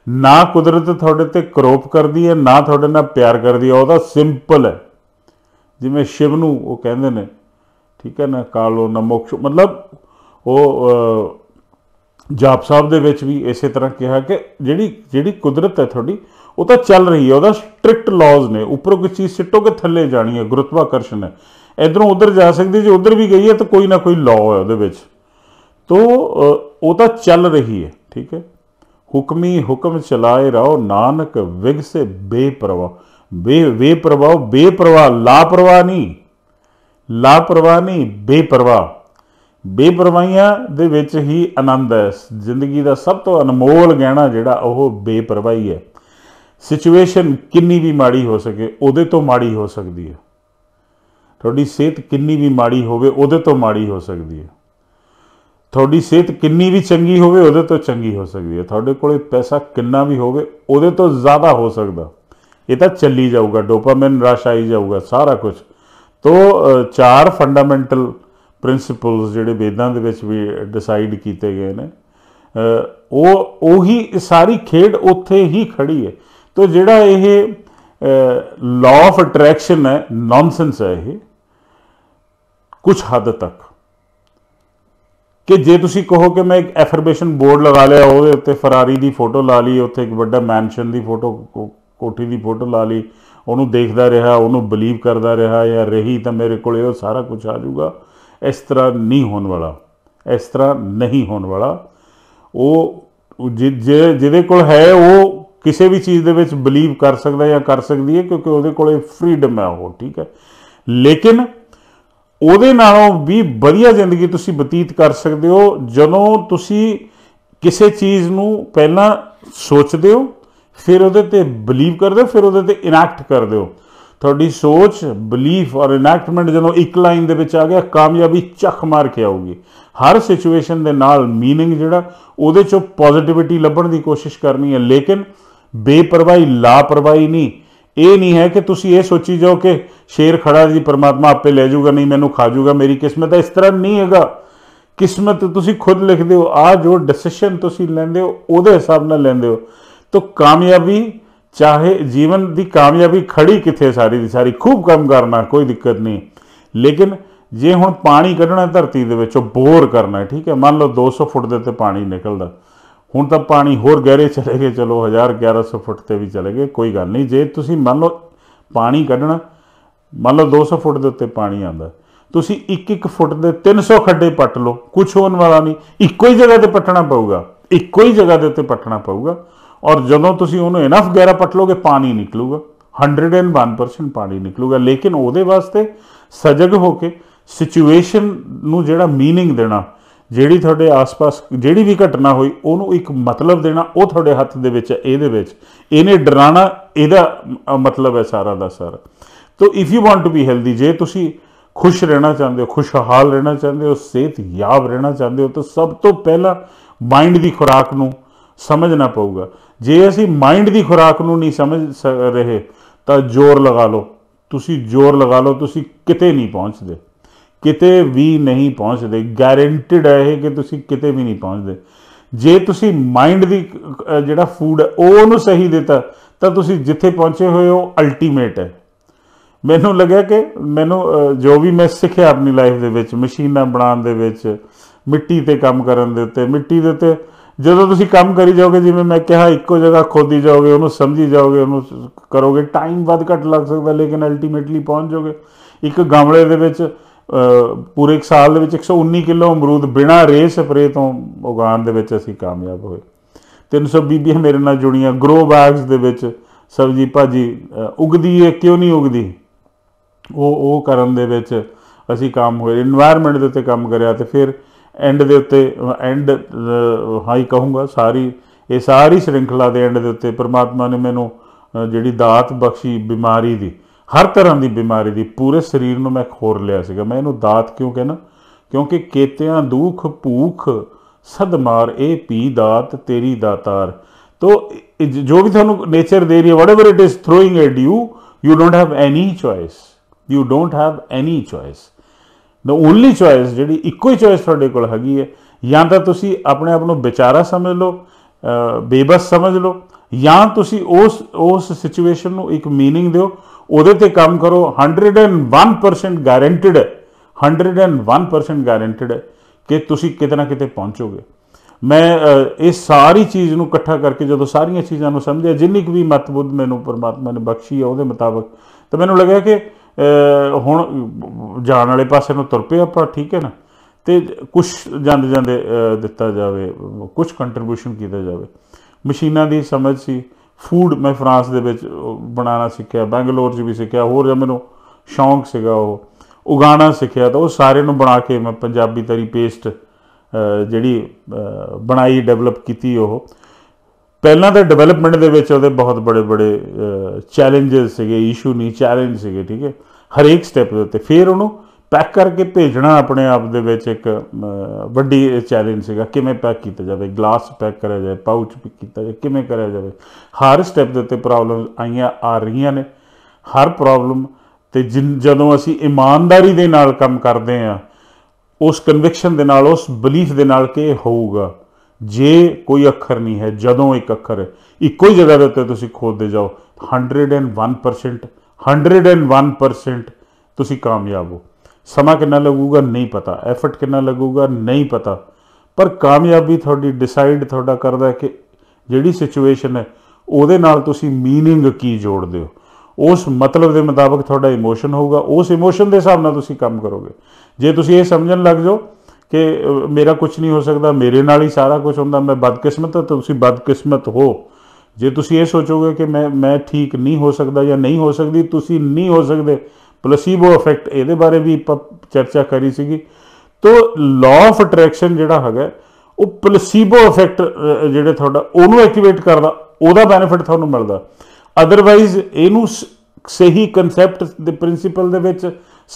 ਨਾ ਕੁਦਰਤ ਤੁਹਾਡੇ ਤੇ ਕਰੋਪ ਕਰਦੀ ਹੈ ਨਾ ਤੁਹਾਡੇ ਨਾਲ ਪਿਆਰ ਕਰਦੀ ਹੈ ਉਹਦਾ ਸਿੰਪਲ ਹੈ ਜਿਵੇਂ ਸ਼ਿਵ ਨੂੰ ਉਹ ਕਹਿੰਦੇ ਨੇ ਠੀਕ ਹੈ ਨਾ ਕਾਲੋ ਨਾ ਮੋਕਸ਼ ਮਤਲਬ ਉਹ ਜਾਪ ਸਾਹਿਬ ਦੇ ਵਿੱਚ ਵੀ ਇਸੇ ਤਰ੍ਹਾਂ ਕਿਹਾ ਕਿ ਜਿਹੜੀ ਜਿਹੜੀ ਕੁਦਰਤ ਹੈ ਤੁਹਾਡੀ ਉਹ ਤਾਂ ਚੱਲ ਰਹੀ ਹੈ ਉਹਦਾ ਸਟ੍ਰਿਕਟ ਲਾਜ਼ ਨੇ ਉੱਪਰੋਂ ਕੋਈ ਚੀਜ਼ ਸਿੱਟੋਗੇ ਥੱਲੇ ਜਾਣੀ ਹੈ ਗੁਰਤਵਾਕਰਸ਼ਨ ਹੈ ਇਧਰੋਂ ਉਧਰ ਜਾ ਸਕਦੀ ਜੇ ਉਧਰ ਵੀ ਗਈ ਹੈ ਤਾਂ ਕੋਈ ਨਾ ਕੋਈ ਲਾਅ ਹੈ ਉਹਦੇ ਵਿੱਚ ਤੋ ਉਹ ਤਾਂ ਚੱਲ ਰਹੀ ਹੈ ਠੀਕ ਹੈ ਹੁਕਮੀ ਹੁਕਮ ਚਲਾਏ ਰਹੋ ਨਾਨਕ ਵਿਗਸੇ ਬੇਪਰਵਾਹ ਬੇ ਬੇਪਰਵਾਹ ਬੇਪਰਵਾਹ ਲਾਪਰਵਾਹ ਨਹੀਂ ਲਾਪਰਵਾਹ ਨਹੀਂ ਬੇਪਰਵਾਹ ਬੇਪਰਵਾਹੀਆਂ ਦੇ ਵਿੱਚ ਹੀ ਆਨੰਦ ਹੈ ਜ਼ਿੰਦਗੀ ਦਾ ਸਭ ਤੋਂ ਅਨਮੋਲ ਗਹਿਣਾ ਜਿਹੜਾ ਉਹ ਬੇਪਰਵਾਹੀ ਹੈ ਸਿਚੁਏਸ਼ਨ ਕਿੰਨੀ ਵੀ ਮਾੜੀ ਹੋ ਸਕੇ ਉਹਦੇ ਤੋਂ ਮਾੜੀ ਹੋ ਸਕਦੀ ਹੈ ਤੁਹਾਡੀ ਸਿਹਤ ਕਿੰਨੀ ਵੀ ਮਾੜੀ ਹੋਵੇ ਉਹਦੇ ਤੋਂ ਮਾੜੀ ਹੋ ਸਕਦੀ ਹੈ ਤੁਹਾਡੀ ਸਿਹਤ ਕਿੰਨੀ ਵੀ ਚੰਗੀ ਹੋਵੇ ਉਹਦੇ ਤੋਂ ਚੰਗੀ ਹੋ ਸਕਦੀ ਹੈ ਤੁਹਾਡੇ ਕੋਲੇ ਪੈਸਾ ਕਿੰਨਾ ਵੀ ਹੋਵੇ ਉਹਦੇ ਤੋਂ ਜ਼ਿਆਦਾ ਹੋ ਸਕਦਾ ਇਹ ਤਾਂ ਚੱਲੀ ਜਾਊਗਾ ਡੋਪਾਮਾਈਨ ਰਸ਼ ਆਈ ਜਾਊਗਾ ਸਾਰਾ ਕੁਝ ਤੋਂ ਚਾਰ ਫੰਡਾਮੈਂਟਲ ਪ੍ਰਿੰਸੀਪਲਸ ਜਿਹੜੇ ਵੇਦਾਂ ਦੇ ਵਿੱਚ ਵੀ ਡਿਸਾਈਡ ਕੀਤੇ ਗਏ ਨੇ ਉਹ ਉਹੀ ਸਾਰੀ ਖੇਡ ਉੱਥੇ ਹੀ ਖੜੀ ਹੈ ਤੋ ਜਿਹੜਾ ਇਹ ਲਾਅ ਆਫ ਅਟਰੈਕਸ਼ਨ ਹੈ ਨੌਨਸੈਂਸ ਹੈ ਇਹ ਕੁਝ ਹੱਦ ਤੱਕ ਕਿ ਜੇ ਤੁਸੀਂ ਕਹੋ ਕਿ ਮੈਂ ਇੱਕ ਐਫਰਮੇਸ਼ਨ ਬੋਰਡ ਲਗਾ ਲਿਆ ਉਹਦੇ ਉੱਤੇ ਫਰਾਰੀ ਦੀ ਫੋਟੋ ਲਾ ਲਈ ਉੱਥੇ ਇੱਕ ਵੱਡਾ ਮੈਂਸ਼ਨ ਦੀ ਫੋਟੋ ਕੋਠੀ ਦੀ ਫੋਟੋ ਲਾ ਲਈ ਉਹਨੂੰ ਦੇਖਦਾ ਰਿਹਾ ਉਹਨੂੰ ਬਲੀਵ ਕਰਦਾ ਰਿਹਾ ਜਾਂ ਰਹੀ ਤਾਂ ਮੇਰੇ ਕੋਲ ਇਹ ਸਾਰਾ ਕੁਝ ਆ ਜਾਊਗਾ ਇਸ ਤਰ੍ਹਾਂ ਨਹੀਂ ਹੋਣ ਵਾਲਾ ਇਸ ਤਰ੍ਹਾਂ ਨਹੀਂ ਹੋਣ ਵਾਲਾ ਉਹ ਜਿਹਦੇ ਕੋਲ ਹੈ ਉਹ ਕਿਸੇ ਵੀ ਚੀਜ਼ ਦੇ ਵਿੱਚ ਬਲੀਵ ਕਰ ਸਕਦਾ ਜਾਂ ਕਰ ਸਕਦੀ ਹੈ ਕਿਉਂਕਿ ਉਹਦੇ ਕੋਲੇ ਫਰੀडम ਹੈ ਉਹ ਠੀਕ ਹੈ ਲੇਕਿਨ ਉਹਦੇ ਨਾਲੋਂ ਵੀ ਵਧੀਆ ਜ਼ਿੰਦਗੀ ਤੁਸੀਂ ਬਤੀਤ ਕਰ ਸਕਦੇ ਹੋ ਜਦੋਂ ਤੁਸੀਂ ਕਿਸੇ ਚੀਜ਼ ਨੂੰ ਪਹਿਲਾਂ ਸੋਚਦੇ ਹੋ ਫਿਰ ਉਹਦੇ ਤੇ ਬਲੀਵ ਕਰਦੇ ਹੋ ਫਿਰ ਉਹਦੇ ਤੇ ਇਨੈਕਟ ਕਰਦੇ ਹੋ ਤੁਹਾਡੀ ਸੋਚ ਬਲੀਫ ਔਰ ਇਨੈਕਟਮੈਂਟ ਜਦੋਂ ਇੱਕ ਲਾਈਨ ਦੇ ਵਿੱਚ ਆ ਗਿਆ ਕਾਮਯਾਬੀ ਚੱਕ ਮਾਰ ਕੇ ਆਉਗੀ ਹਰ ਸਿਚੁਏਸ਼ਨ ਦੇ ਨਾਲ मीनिंग ਜਿਹੜਾ ਉਹਦੇ ਚੋਂ ਪੋਜ਼ਿਟਿਵਿਟੀ ਲੱਭਣ ਦੀ ਕੋਸ਼ਿਸ਼ ਕਰਨੀ ਹੈ ਲੇਕਿਨ ਬੇਪਰਵਾਹੀ ਲਾਪਰਵਾਹੀ ਨਹੀਂ ਇਹ ਨਹੀਂ ਹੈ ਕਿ ਤੁਸੀਂ ਇਹ ਸੋਚੀ ਜਾਓ ਕਿ ਸ਼ੇਰ ਖੜਾ ਜੀ ਪਰਮਾਤਮਾ ਆਪੇ ਲੈ ਜਾਊਗਾ ਨਹੀਂ ਮੈਨੂੰ ਖਾ ਜਾਊਗਾ ਮੇਰੀ ਕਿਸਮਤ ਹੈ ਇਸ ਤਰ੍ਹਾਂ ਨਹੀਂ ਹੈਗਾ ਕਿਸਮਤ ਤੁਸੀਂ ਖੁਦ ਲਿਖਦੇ ਹੋ ਆ ਜੋ ਡਿਸੀਜਨ ਤੁਸੀਂ ਲੈਂਦੇ ਹੋ ਉਹਦੇ ਹਿਸਾਬ ਨਾਲ ਲੈਂਦੇ ਹੋ ਤੋ ਕਾਮਯਾਬੀ ਚਾਹੇ ਜੀਵਨ ਦੀ ਕਾਮਯਾਬੀ ਖੜੀ ਕਿੱਥੇ ਸਾਰੀ ਦੀ ਸਾਰੀ ਖੂਬ ਕੰਮ ਕਰਨਾ ਕੋਈ ਦਿੱਕਤ ਨਹੀਂ ਲੇਕਿਨ ਜੇ ਹੁਣ ਪਾਣੀ ਕੱਢਣਾ ਧਰਤੀ ਦੇ ਵਿੱਚੋਂ ਬੋਰ ਕਰਨਾ ਠੀਕ ਹੈ ਮੰਨ ਲਓ 200 ਫੁੱਟ ਦੇ ਤੇ ਪਾਣੀ ਨਿਕਲਦਾ ਹੁਣ ਤਾਂ ਪਾਣੀ ਹੋਰ ਗਹਿਰੇ ਚਲੇ ਗਏ ਚਲੋ 1000 1100 ਫੁੱਟ ਤੇ ਵੀ ਚਲੇ ਗਏ ਕੋਈ ਗੱਲ ਨਹੀਂ ਜੇ ਤੁਸੀਂ ਮੰਨ ਲਓ ਪਾਣੀ ਕੱਢਣਾ ਮੰਨ ਲਓ 200 ਫੁੱਟ ਦੇ ਉੱਤੇ ਪਾਣੀ ਆਂਦਾ ਤੁਸੀਂ 1-1 ਫੁੱਟ ਦੇ 300 ਖੱਡੇ ਪੱਟ ਲਓ ਕੁਝ ਹੋਣ ਵਾਲਾ ਨਹੀਂ ਇੱਕੋ ਹੀ ਜਗ੍ਹਾ ਤੇ ਪੱਟਣਾ ਪਊਗਾ ਇੱਕੋ ਹੀ ਜਗ੍ਹਾ ਦੇ ਉੱਤੇ ਪੱਟਣਾ ਪਊਗਾ ਔਰ ਜਦੋਂ ਤੁਸੀਂ ਉਹਨੂੰ ਇਨਫ ਗਹਿਰਾ ਪਟਲੋਗੇ ਲੋਗੇ ਪਾਣੀ ਨਿਕਲੂਗਾ 101% ਪਾਣੀ ਨਿਕਲੂਗਾ ਲੇਕਿਨ ਉਹਦੇ ਵਾਸਤੇ ਸਜਗ ਹੋ ਕੇ ਸਿਚੁਏਸ਼ਨ ਨੂੰ ਜਿਹੜਾ मीनिंग ਦੇਣਾ ਜਿਹੜੀ ਤੁਹਾਡੇ ਆਸ-ਪਾਸ ਜਿਹੜੀ ਵੀ ਘਟਨਾ ਹੋਈ ਉਹਨੂੰ ਇੱਕ ਮਤਲਬ ਦੇਣਾ ਉਹ ਤੁਹਾਡੇ ਹੱਥ ਦੇ ਵਿੱਚ ਹੈ ਇਹਦੇ ਵਿੱਚ ਇਹਨੇ ਡਰਾਣਾ ਇਹਦਾ ਮਤਲਬ ਹੈ ਸਾਰਾ ਦਾ ਸਾਰਾ ਤੋ if you want to be healthy ਜੇ ਤੁਸੀਂ ਖੁਸ਼ ਰਹਿਣਾ ਚਾਹੁੰਦੇ ਹੋ ਖੁਸ਼ਹਾਲ ਰਹਿਣਾ ਚਾਹੁੰਦੇ ਹੋ ਸਿਹਤ ਯਾਬ ਰਹਿਣਾ ਚਾਹੁੰਦੇ ਹੋ ਤਾਂ ਸਭ ਤੋਂ ਪਹਿਲਾਂ ਮਾਈਂਡ ਦੀ ਖੁਰਾਕ ਨੂੰ ਸਮਝਣਾ ਪਊਗਾ ਜੇ ਅਸੀਂ ਮਾਈਂਡ ਦੀ ਖੁਰਾਕ ਨੂੰ ਨਹੀਂ ਸਮਝ ਰਹੇ ਤਾਂ ਜ਼ੋਰ ਲਗਾ ਲਓ ਤੁਸੀਂ ਜ਼ੋਰ ਲਗਾ ਲਓ ਤੁਸੀਂ ਕਿਤੇ ਨਹੀਂ ਪਹੁੰਚਦੇ ਕਿਤੇ ਵੀ ਨਹੀਂ ਪਹੁੰਚਦੇ ਗਾਰੰਟਿਡ ਹੈ ਇਹ ਕਿ ਤੁਸੀਂ ਕਿਤੇ ਵੀ ਨਹੀਂ ਪਹੁੰਚਦੇ ਜੇ ਤੁਸੀਂ ਮਾਈਂਡ ਦੀ ਜਿਹੜਾ ਫੂਡ ਉਹ ਨੂੰ ਸਹੀ ਦਿੱਤਾ ਤਾਂ ਤੁਸੀਂ ਜਿੱਥੇ ਪਹੁੰਚੇ ਹੋਏ ਹੋ ਅਲਟੀਮੇਟ ਹੈ ਮੈਨੂੰ ਲੱਗਿਆ ਕਿ ਮੈਨੂੰ ਜੋ ਵੀ ਮੈਂ ਸਿੱਖਿਆ ਆਪਣੀ ਲਾਈਫ ਦੇ ਵਿੱਚ ਮਸ਼ੀਨਾਂ ਬਣਾਉਣ ਦੇ ਵਿੱਚ ਮਿੱਟੀ ਤੇ ਕੰਮ ਕਰਨ ਦੇ ਉੱਤੇ ਮਿੱਟੀ ਦੇ ਉੱਤੇ ਜਦੋਂ ਤੁਸੀਂ ਕੰਮ ਕਰੀ ਜਾਓਗੇ ਜਿਵੇਂ ਮੈਂ ਕਿਹਾ ਇੱਕੋ ਜਗ੍ਹਾ ਖੋਦੀ ਜਾਓਗੇ ਉਹਨੂੰ ਸਮਝੀ ਜਾਓਗੇ ਉਹਨੂੰ ਕਰੋਗੇ ਟਾਈਮ ਵੱਧ ਘੱਟ ਲੱਗ ਸਕਦਾ ਲੇਕਿਨ ਅਲਟੀਮੇਟਲੀ ਪਹੁੰਚ ਜਾਓਗੇ ਇੱਕ ਗਮਲੇ ਦੇ ਵਿੱਚ ਪੂਰੇ ਇੱਕ ਸਾਲ ਦੇ ਵਿੱਚ 119 ਕਿਲੋ ਅਮਰੂਦ ਬਿਨਾਂ ਰੇ ਸਪਰੇ ਤੋਂ ਉਗਾਉਣ ਦੇ ਵਿੱਚ ਅਸੀਂ ਕਾਮਯਾਬ ਹੋਏ 300 ਬੀਬੀਆਂ ਮੇਰੇ ਨਾਲ ਜੁੜੀਆਂ ਗਰੋ ਬੈਗਸ ਦੇ ਵਿੱਚ ਸਬਜੀ ਭਾਜੀ ਉਗਦੀ ਹੈ ਕਿਉਂ ਨਹੀਂ ਉਗਦੀ ਉਹ ਉਹ ਕਰਨ ਦੇ ਵਿੱਚ ਅਸੀਂ ਕੰਮ ਹੋਏ এনवायरमेंट ਦੇ ਉੱਤੇ ਕੰਮ ਕਰਿਆ ਤੇ ਫਿਰ ਐਂਡ ਦੇ ਉੱਤੇ ਐਂਡ ਹਾਈ ਕਹੂੰਗਾ ਸਾਰੀ ਇਹ ਸਾਰੀ ਸ਼੍ਰਿੰਖਲਾ ਦੇ ਐਂਡ ਦੇ ਉੱਤੇ ਪ੍ਰਮਾਤਮਾ ਨੇ ਮੈਨੂੰ ਜਿਹੜੀ ਦਾਤ ਬਖਸ਼ੀ ਬਿਮਾਰੀ ਦੀ ਹਰ ਤਰ੍ਹਾਂ ਦੀ ਬਿਮਾਰੀ ਦੀ ਪੂਰੇ ਸਰੀਰ ਨੂੰ ਮੈਂ ਖੋਰ ਲਿਆ ਸੀਗਾ ਮੈਂ ਇਹਨੂੰ ਦਾਤ ਕਿਉਂ ਕਹਿੰਨਾ ਕਿਉਂਕਿ ਕੇਤਿਆਂ ਦੁੱਖ ਭੂਖ ਸਦਮਾਰ ਇਹ ਪੀ ਦਾਤ ਤੇਰੀ ਦਾਤਾਰ ਤੋ ਜੋ ਵੀ ਤੁਹਾਨੂੰ ਨੇਚਰ ਦੇ ਰਹੀ ਹੈ whatever it is throwing at you you don't have any choice you don't have any choice the only choice ਜਿਹੜੀ ਇੱਕੋ ਹੀ ਚੋਇਸ ਤੁਹਾਡੇ ਕੋਲ ਹੈਗੀ ਹੈ ਜਾਂ ਤਾਂ ਤੁਸੀਂ ਆਪਣੇ ਆਪ ਨੂੰ ਵਿਚਾਰਾ ਸਮਝ ਲਓ ਬੇਬਸ ਸਮਝ ਲਓ ਜਾਂ ਤੁਸੀਂ ਉਸ ਉਸ ਸਿਚੁਏਸ਼ਨ ਨੂੰ ਇੱਕ मीनिंग ਦਿਓ ਉਹਦੇ ਤੇ ਕੰਮ ਕਰੋ 101% ਗਾਰੰਟਿਡ 101% ਗਾਰੰਟਿਡ ਕਿ ਤੁਸੀਂ ਕਿਤੇ ਨਾ ਕਿਤੇ ਪਹੁੰਚੋਗੇ ਮੈਂ ਇਹ ਸਾਰੀ ਚੀਜ਼ ਨੂੰ ਇਕੱਠਾ ਕਰਕੇ ਜਦੋਂ ਸਾਰੀਆਂ ਚੀਜ਼ਾਂ ਨੂੰ ਸਮਝਿਆ ਜਿੰਨੀ ਕੁ ਵੀ ਮਤਬੁੱਧ ਮੈਨੂੰ ਪਰਮਾਤਮਾ ਨੇ ਬਖਸ਼ੀ ਹੈ ਉਹਦੇ ਮੁਤਾਬਕ ਤਾਂ ਮੈਨੂੰ ਲੱਗਿਆ ਕਿ ਹੁਣ ਜਾਣ ਵਾਲੇ ਪਾਸੇ ਨੂੰ ਤੁਰ ਪਏ ਆਪਾਂ ਠੀਕ ਹੈ ਨਾ ਤੇ ਕੁਝ ਜਾਂਦੇ ਜਾਂਦੇ ਦਿੱਤਾ ਜਾਵੇ ਕੁਝ ਕੰਟਰੀਬਿਊਸ਼ਨ ਕੀਤਾ ਜਾਵੇ ਮਸ਼ੀਨਾਂ ਦੀ ਸਮਝ ਸੀ ਫੂਡ ਮੈਂ ਫਰਾਂਸ ਦੇ ਵਿੱਚ ਬਣਾਉਣਾ ਸਿੱਖਿਆ ਬੈਂਗਲੌਰ 'ਚ ਵੀ ਸਿੱਖਿਆ ਹੋਰ ਜਾਂ ਮੈਨੂੰ ਸ਼ੌਂਕ ਸੀਗਾ ਉਹ ਉਗਾਣਾ ਸਿੱਖਿਆ ਤਾਂ ਉਹ ਸਾਰੇ ਨੂੰ ਬਣਾ ਕੇ ਮੈਂ ਪੰਜਾਬੀ ਤਰੀ ਪੇਸਟ ਜਿਹੜੀ ਬਣਾਈ ਡਿਵੈਲਪ ਕੀਤੀ ਉਹ ਪਹਿਲਾਂ ਤਾਂ ਡਿਵੈਲਪਮੈਂਟ ਦੇ ਵਿੱਚ ਉਹਦੇ ਬਹੁਤ ਬੜੇ ਬੜੇ ਚੈਲੰਜਸ ਸੀਗੇ ਇਸ਼ੂ ਨਹੀਂ ਚੈਲੰਜ ਸੀਗੇ ਠੀਕ ਹੈ ਹਰੇਕ ਸਟੈਪ ਦੇ ਉੱਤੇ ਫਿਰ ਉਹਨੂੰ ਪੈਕ ਕਰਕੇ ਭੇਜਣਾ ਆਪਣੇ ਆਪ ਦੇ ਵਿੱਚ ਇੱਕ ਵੱਡੀ ਚੈਲੰਜ ਸੀਗਾ ਕਿਵੇਂ ਪੈਕ ਕੀਤਾ ਜਾਵੇ ਗਲਾਸ ਪੈਕ ਕਰਿਆ ਜਾਵੇ ਪਾਊਚ ਪੈਕ ਕੀਤਾ ਜਾਵੇ ਕਿਵੇਂ ਕਰਿਆ ਜਾਵੇ ਹਰ ਸਟੈਪ ਦੇ ਉੱਤੇ ਪ੍ਰੋਬਲਮਸ ਆਈਆਂ ਆ ਰਹੀਆਂ ਨੇ ਹਰ ਪ੍ਰੋਬਲਮ ਤੇ ਜਦੋਂ ਅਸੀਂ ਇਮਾਨਦਾਰੀ ਦੇ ਨਾਲ ਕੰਮ ਕਰਦੇ ਆ ਉਸ ਕਨਵਿਕਸ਼ਨ ਦੇ ਨਾਲ ਉਸ ਬਲੀਫ ਦੇ ਨਾਲ ਕਿ ਹੋਊਗਾ ਜੇ ਕੋਈ ਅੱਖਰ ਨਹੀਂ ਹੈ ਜਦੋਂ ਇੱਕ ਅੱਖਰ ਹੈ ਇੱਕੋ ਹੀ ਜਗ੍ਹਾ ਦੇ ਉੱਤੇ ਤੁਸੀਂ ਖੋਦਦੇ ਜਾਓ 101% 101% ਤੁਸੀਂ ਕਾਮਯਾਬ ਹੋ ਸਮਾਂ ਕਿੰਨਾ ਲੱਗੂਗਾ ਨਹੀਂ ਪਤਾ ਐਫਰਟ ਕਿੰਨਾ ਲੱਗੂਗਾ ਨਹੀਂ ਪਤਾ ਪਰ ਕਾਮਯਾਬੀ ਤੁਹਾਡੀ ਡਿਸਾਈਡ ਤੁਹਾਡਾ ਕਰਦਾ ਹੈ ਕਿ ਜਿਹੜੀ ਸਿਚੁਏਸ਼ਨ ਹੈ ਉਹਦੇ ਨਾਲ ਤੁਸੀਂ मीनिंग ਕੀ ਜੋੜਦੇ ਹੋ ਉਸ ਮਤਲਬ ਦੇ ਮੁਤਾਬਕ ਤੁਹਾਡਾ ਇਮੋਸ਼ਨ ਹੋਊਗਾ ਉਸ ਇਮੋਸ਼ਨ ਦੇ ਹਿਸਾਬ ਨਾਲ ਤੁਸੀਂ ਕੰਮ ਕਰੋਗੇ ਜੇ ਤੁਸੀਂ ਇਹ ਸਮਝਣ ਲੱਗ ਜਾਓ ਕਿ ਮੇਰਾ ਕੁਝ ਨਹੀਂ ਹੋ ਸਕਦਾ ਮੇਰੇ ਨਾਲ ਹੀ ਸਾਰਾ ਕੁਝ ਹੁੰਦਾ ਮੈਂ ਬਦਕਿਸਮਤ ਹਾਂ ਤੁਸੀਂ ਬਦਕਿਸਮਤ ਹੋ ਜੇ ਤੁਸੀਂ ਇਹ ਸੋਚੋਗੇ ਕਿ ਮੈਂ ਮੈਂ ਠੀਕ ਨਹੀਂ ਹੋ ਸਕਦਾ ਜਾਂ ਨਹੀਂ ਹੋ ਸਕਦੀ ਤੁਸੀਂ ਨਹੀਂ ਹੋ ਸਕਦੇ ਪਲੇਸੀਬੋ ਇਫੈਕਟ ਇਹਦੇ ਬਾਰੇ ਵੀ ਚਰਚਾ ਕਰੀ ਸੀਗੀ ਤੋਂ ਲਾਅ ਆਫ ਅਟਰੈਕਸ਼ਨ ਜਿਹੜਾ ਹੈਗਾ ਉਹ ਪਲੇਸੀਬੋ ਇਫੈਕਟ ਜਿਹੜੇ ਤੁਹਾਡਾ ਉਹਨੂੰ ਐਕਟੀਵੇਟ ਕਰਦਾ ਉਹਦਾ ਬੈਨੀਫਿਟ ਤੁਹਾਨੂੰ ਮਿਲਦਾ ਅਦਰਵਾਈਜ਼ ਇਹਨੂੰ ਸਹੀ ਕਨਸੈਪਟ ਦੇ ਪ੍ਰਿੰਸੀਪਲ ਦੇ ਵਿੱਚ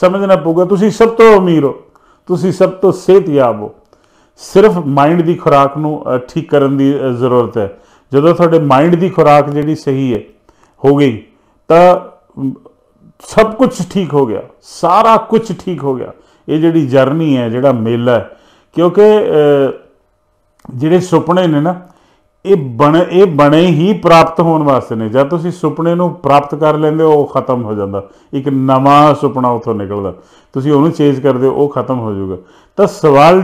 ਸਮਝਣਾ ਪਊਗਾ ਤੁਸੀਂ ਸਭ ਤੋਂ ਅਮੀਰ ਹੋ ਤੁਸੀਂ ਸਭ ਤੋਂ ਸਿਹਤਯਾਬ ਹੋ ਸਿਰਫ ਮਾਈਂਡ ਦੀ ਖੁਰਾਕ ਨੂੰ ਠੀਕ ਕਰਨ ਦੀ ਜ਼ਰੂਰਤ ਹੈ ਜਦੋਂ ਤੁਹਾਡੇ ਮਾਈਂਡ ਦੀ ਖੁਰਾਕ ਜਿਹੜੀ ਸਹੀ ਹੈ ਹੋ ਗਈ ਤਾਂ ਸਭ ਕੁਝ ਠੀਕ ਹੋ ਗਿਆ ਸਾਰਾ ਕੁਝ ਠੀਕ ਹੋ ਗਿਆ ਇਹ ਜਿਹੜੀ ਜਰਨੀ ਹੈ ਜਿਹੜਾ ਮੇਲਾ ਹੈ ਕਿਉਂਕਿ ਜਿਹੜੇ ਸੁਪਨੇ ਨੇ ਨਾ ਇਹ ਬਣ ਇਹ ਬਣੇ ਹੀ ਪ੍ਰਾਪਤ ਹੋਣ ਵਾਸਤੇ ਨੇ ਜਦ ਤੁਸੀਂ ਸੁਪਨੇ ਨੂੰ ਪ੍ਰਾਪਤ ਕਰ ਲੈਂਦੇ ਹੋ ਉਹ ਖਤਮ ਹੋ ਜਾਂਦਾ ਇੱਕ ਨਵਾਂ ਸੁਪਨਾ ਉੱਥੋਂ ਨਿਕਲਦਾ ਤੁਸੀਂ ਉਹਨੂੰ ਚੇਂਜ ਕਰਦੇ ਹੋ ਉਹ ਖਤਮ ਹੋ ਜਾਊਗਾ ਤਾਂ ਸਵਾਲ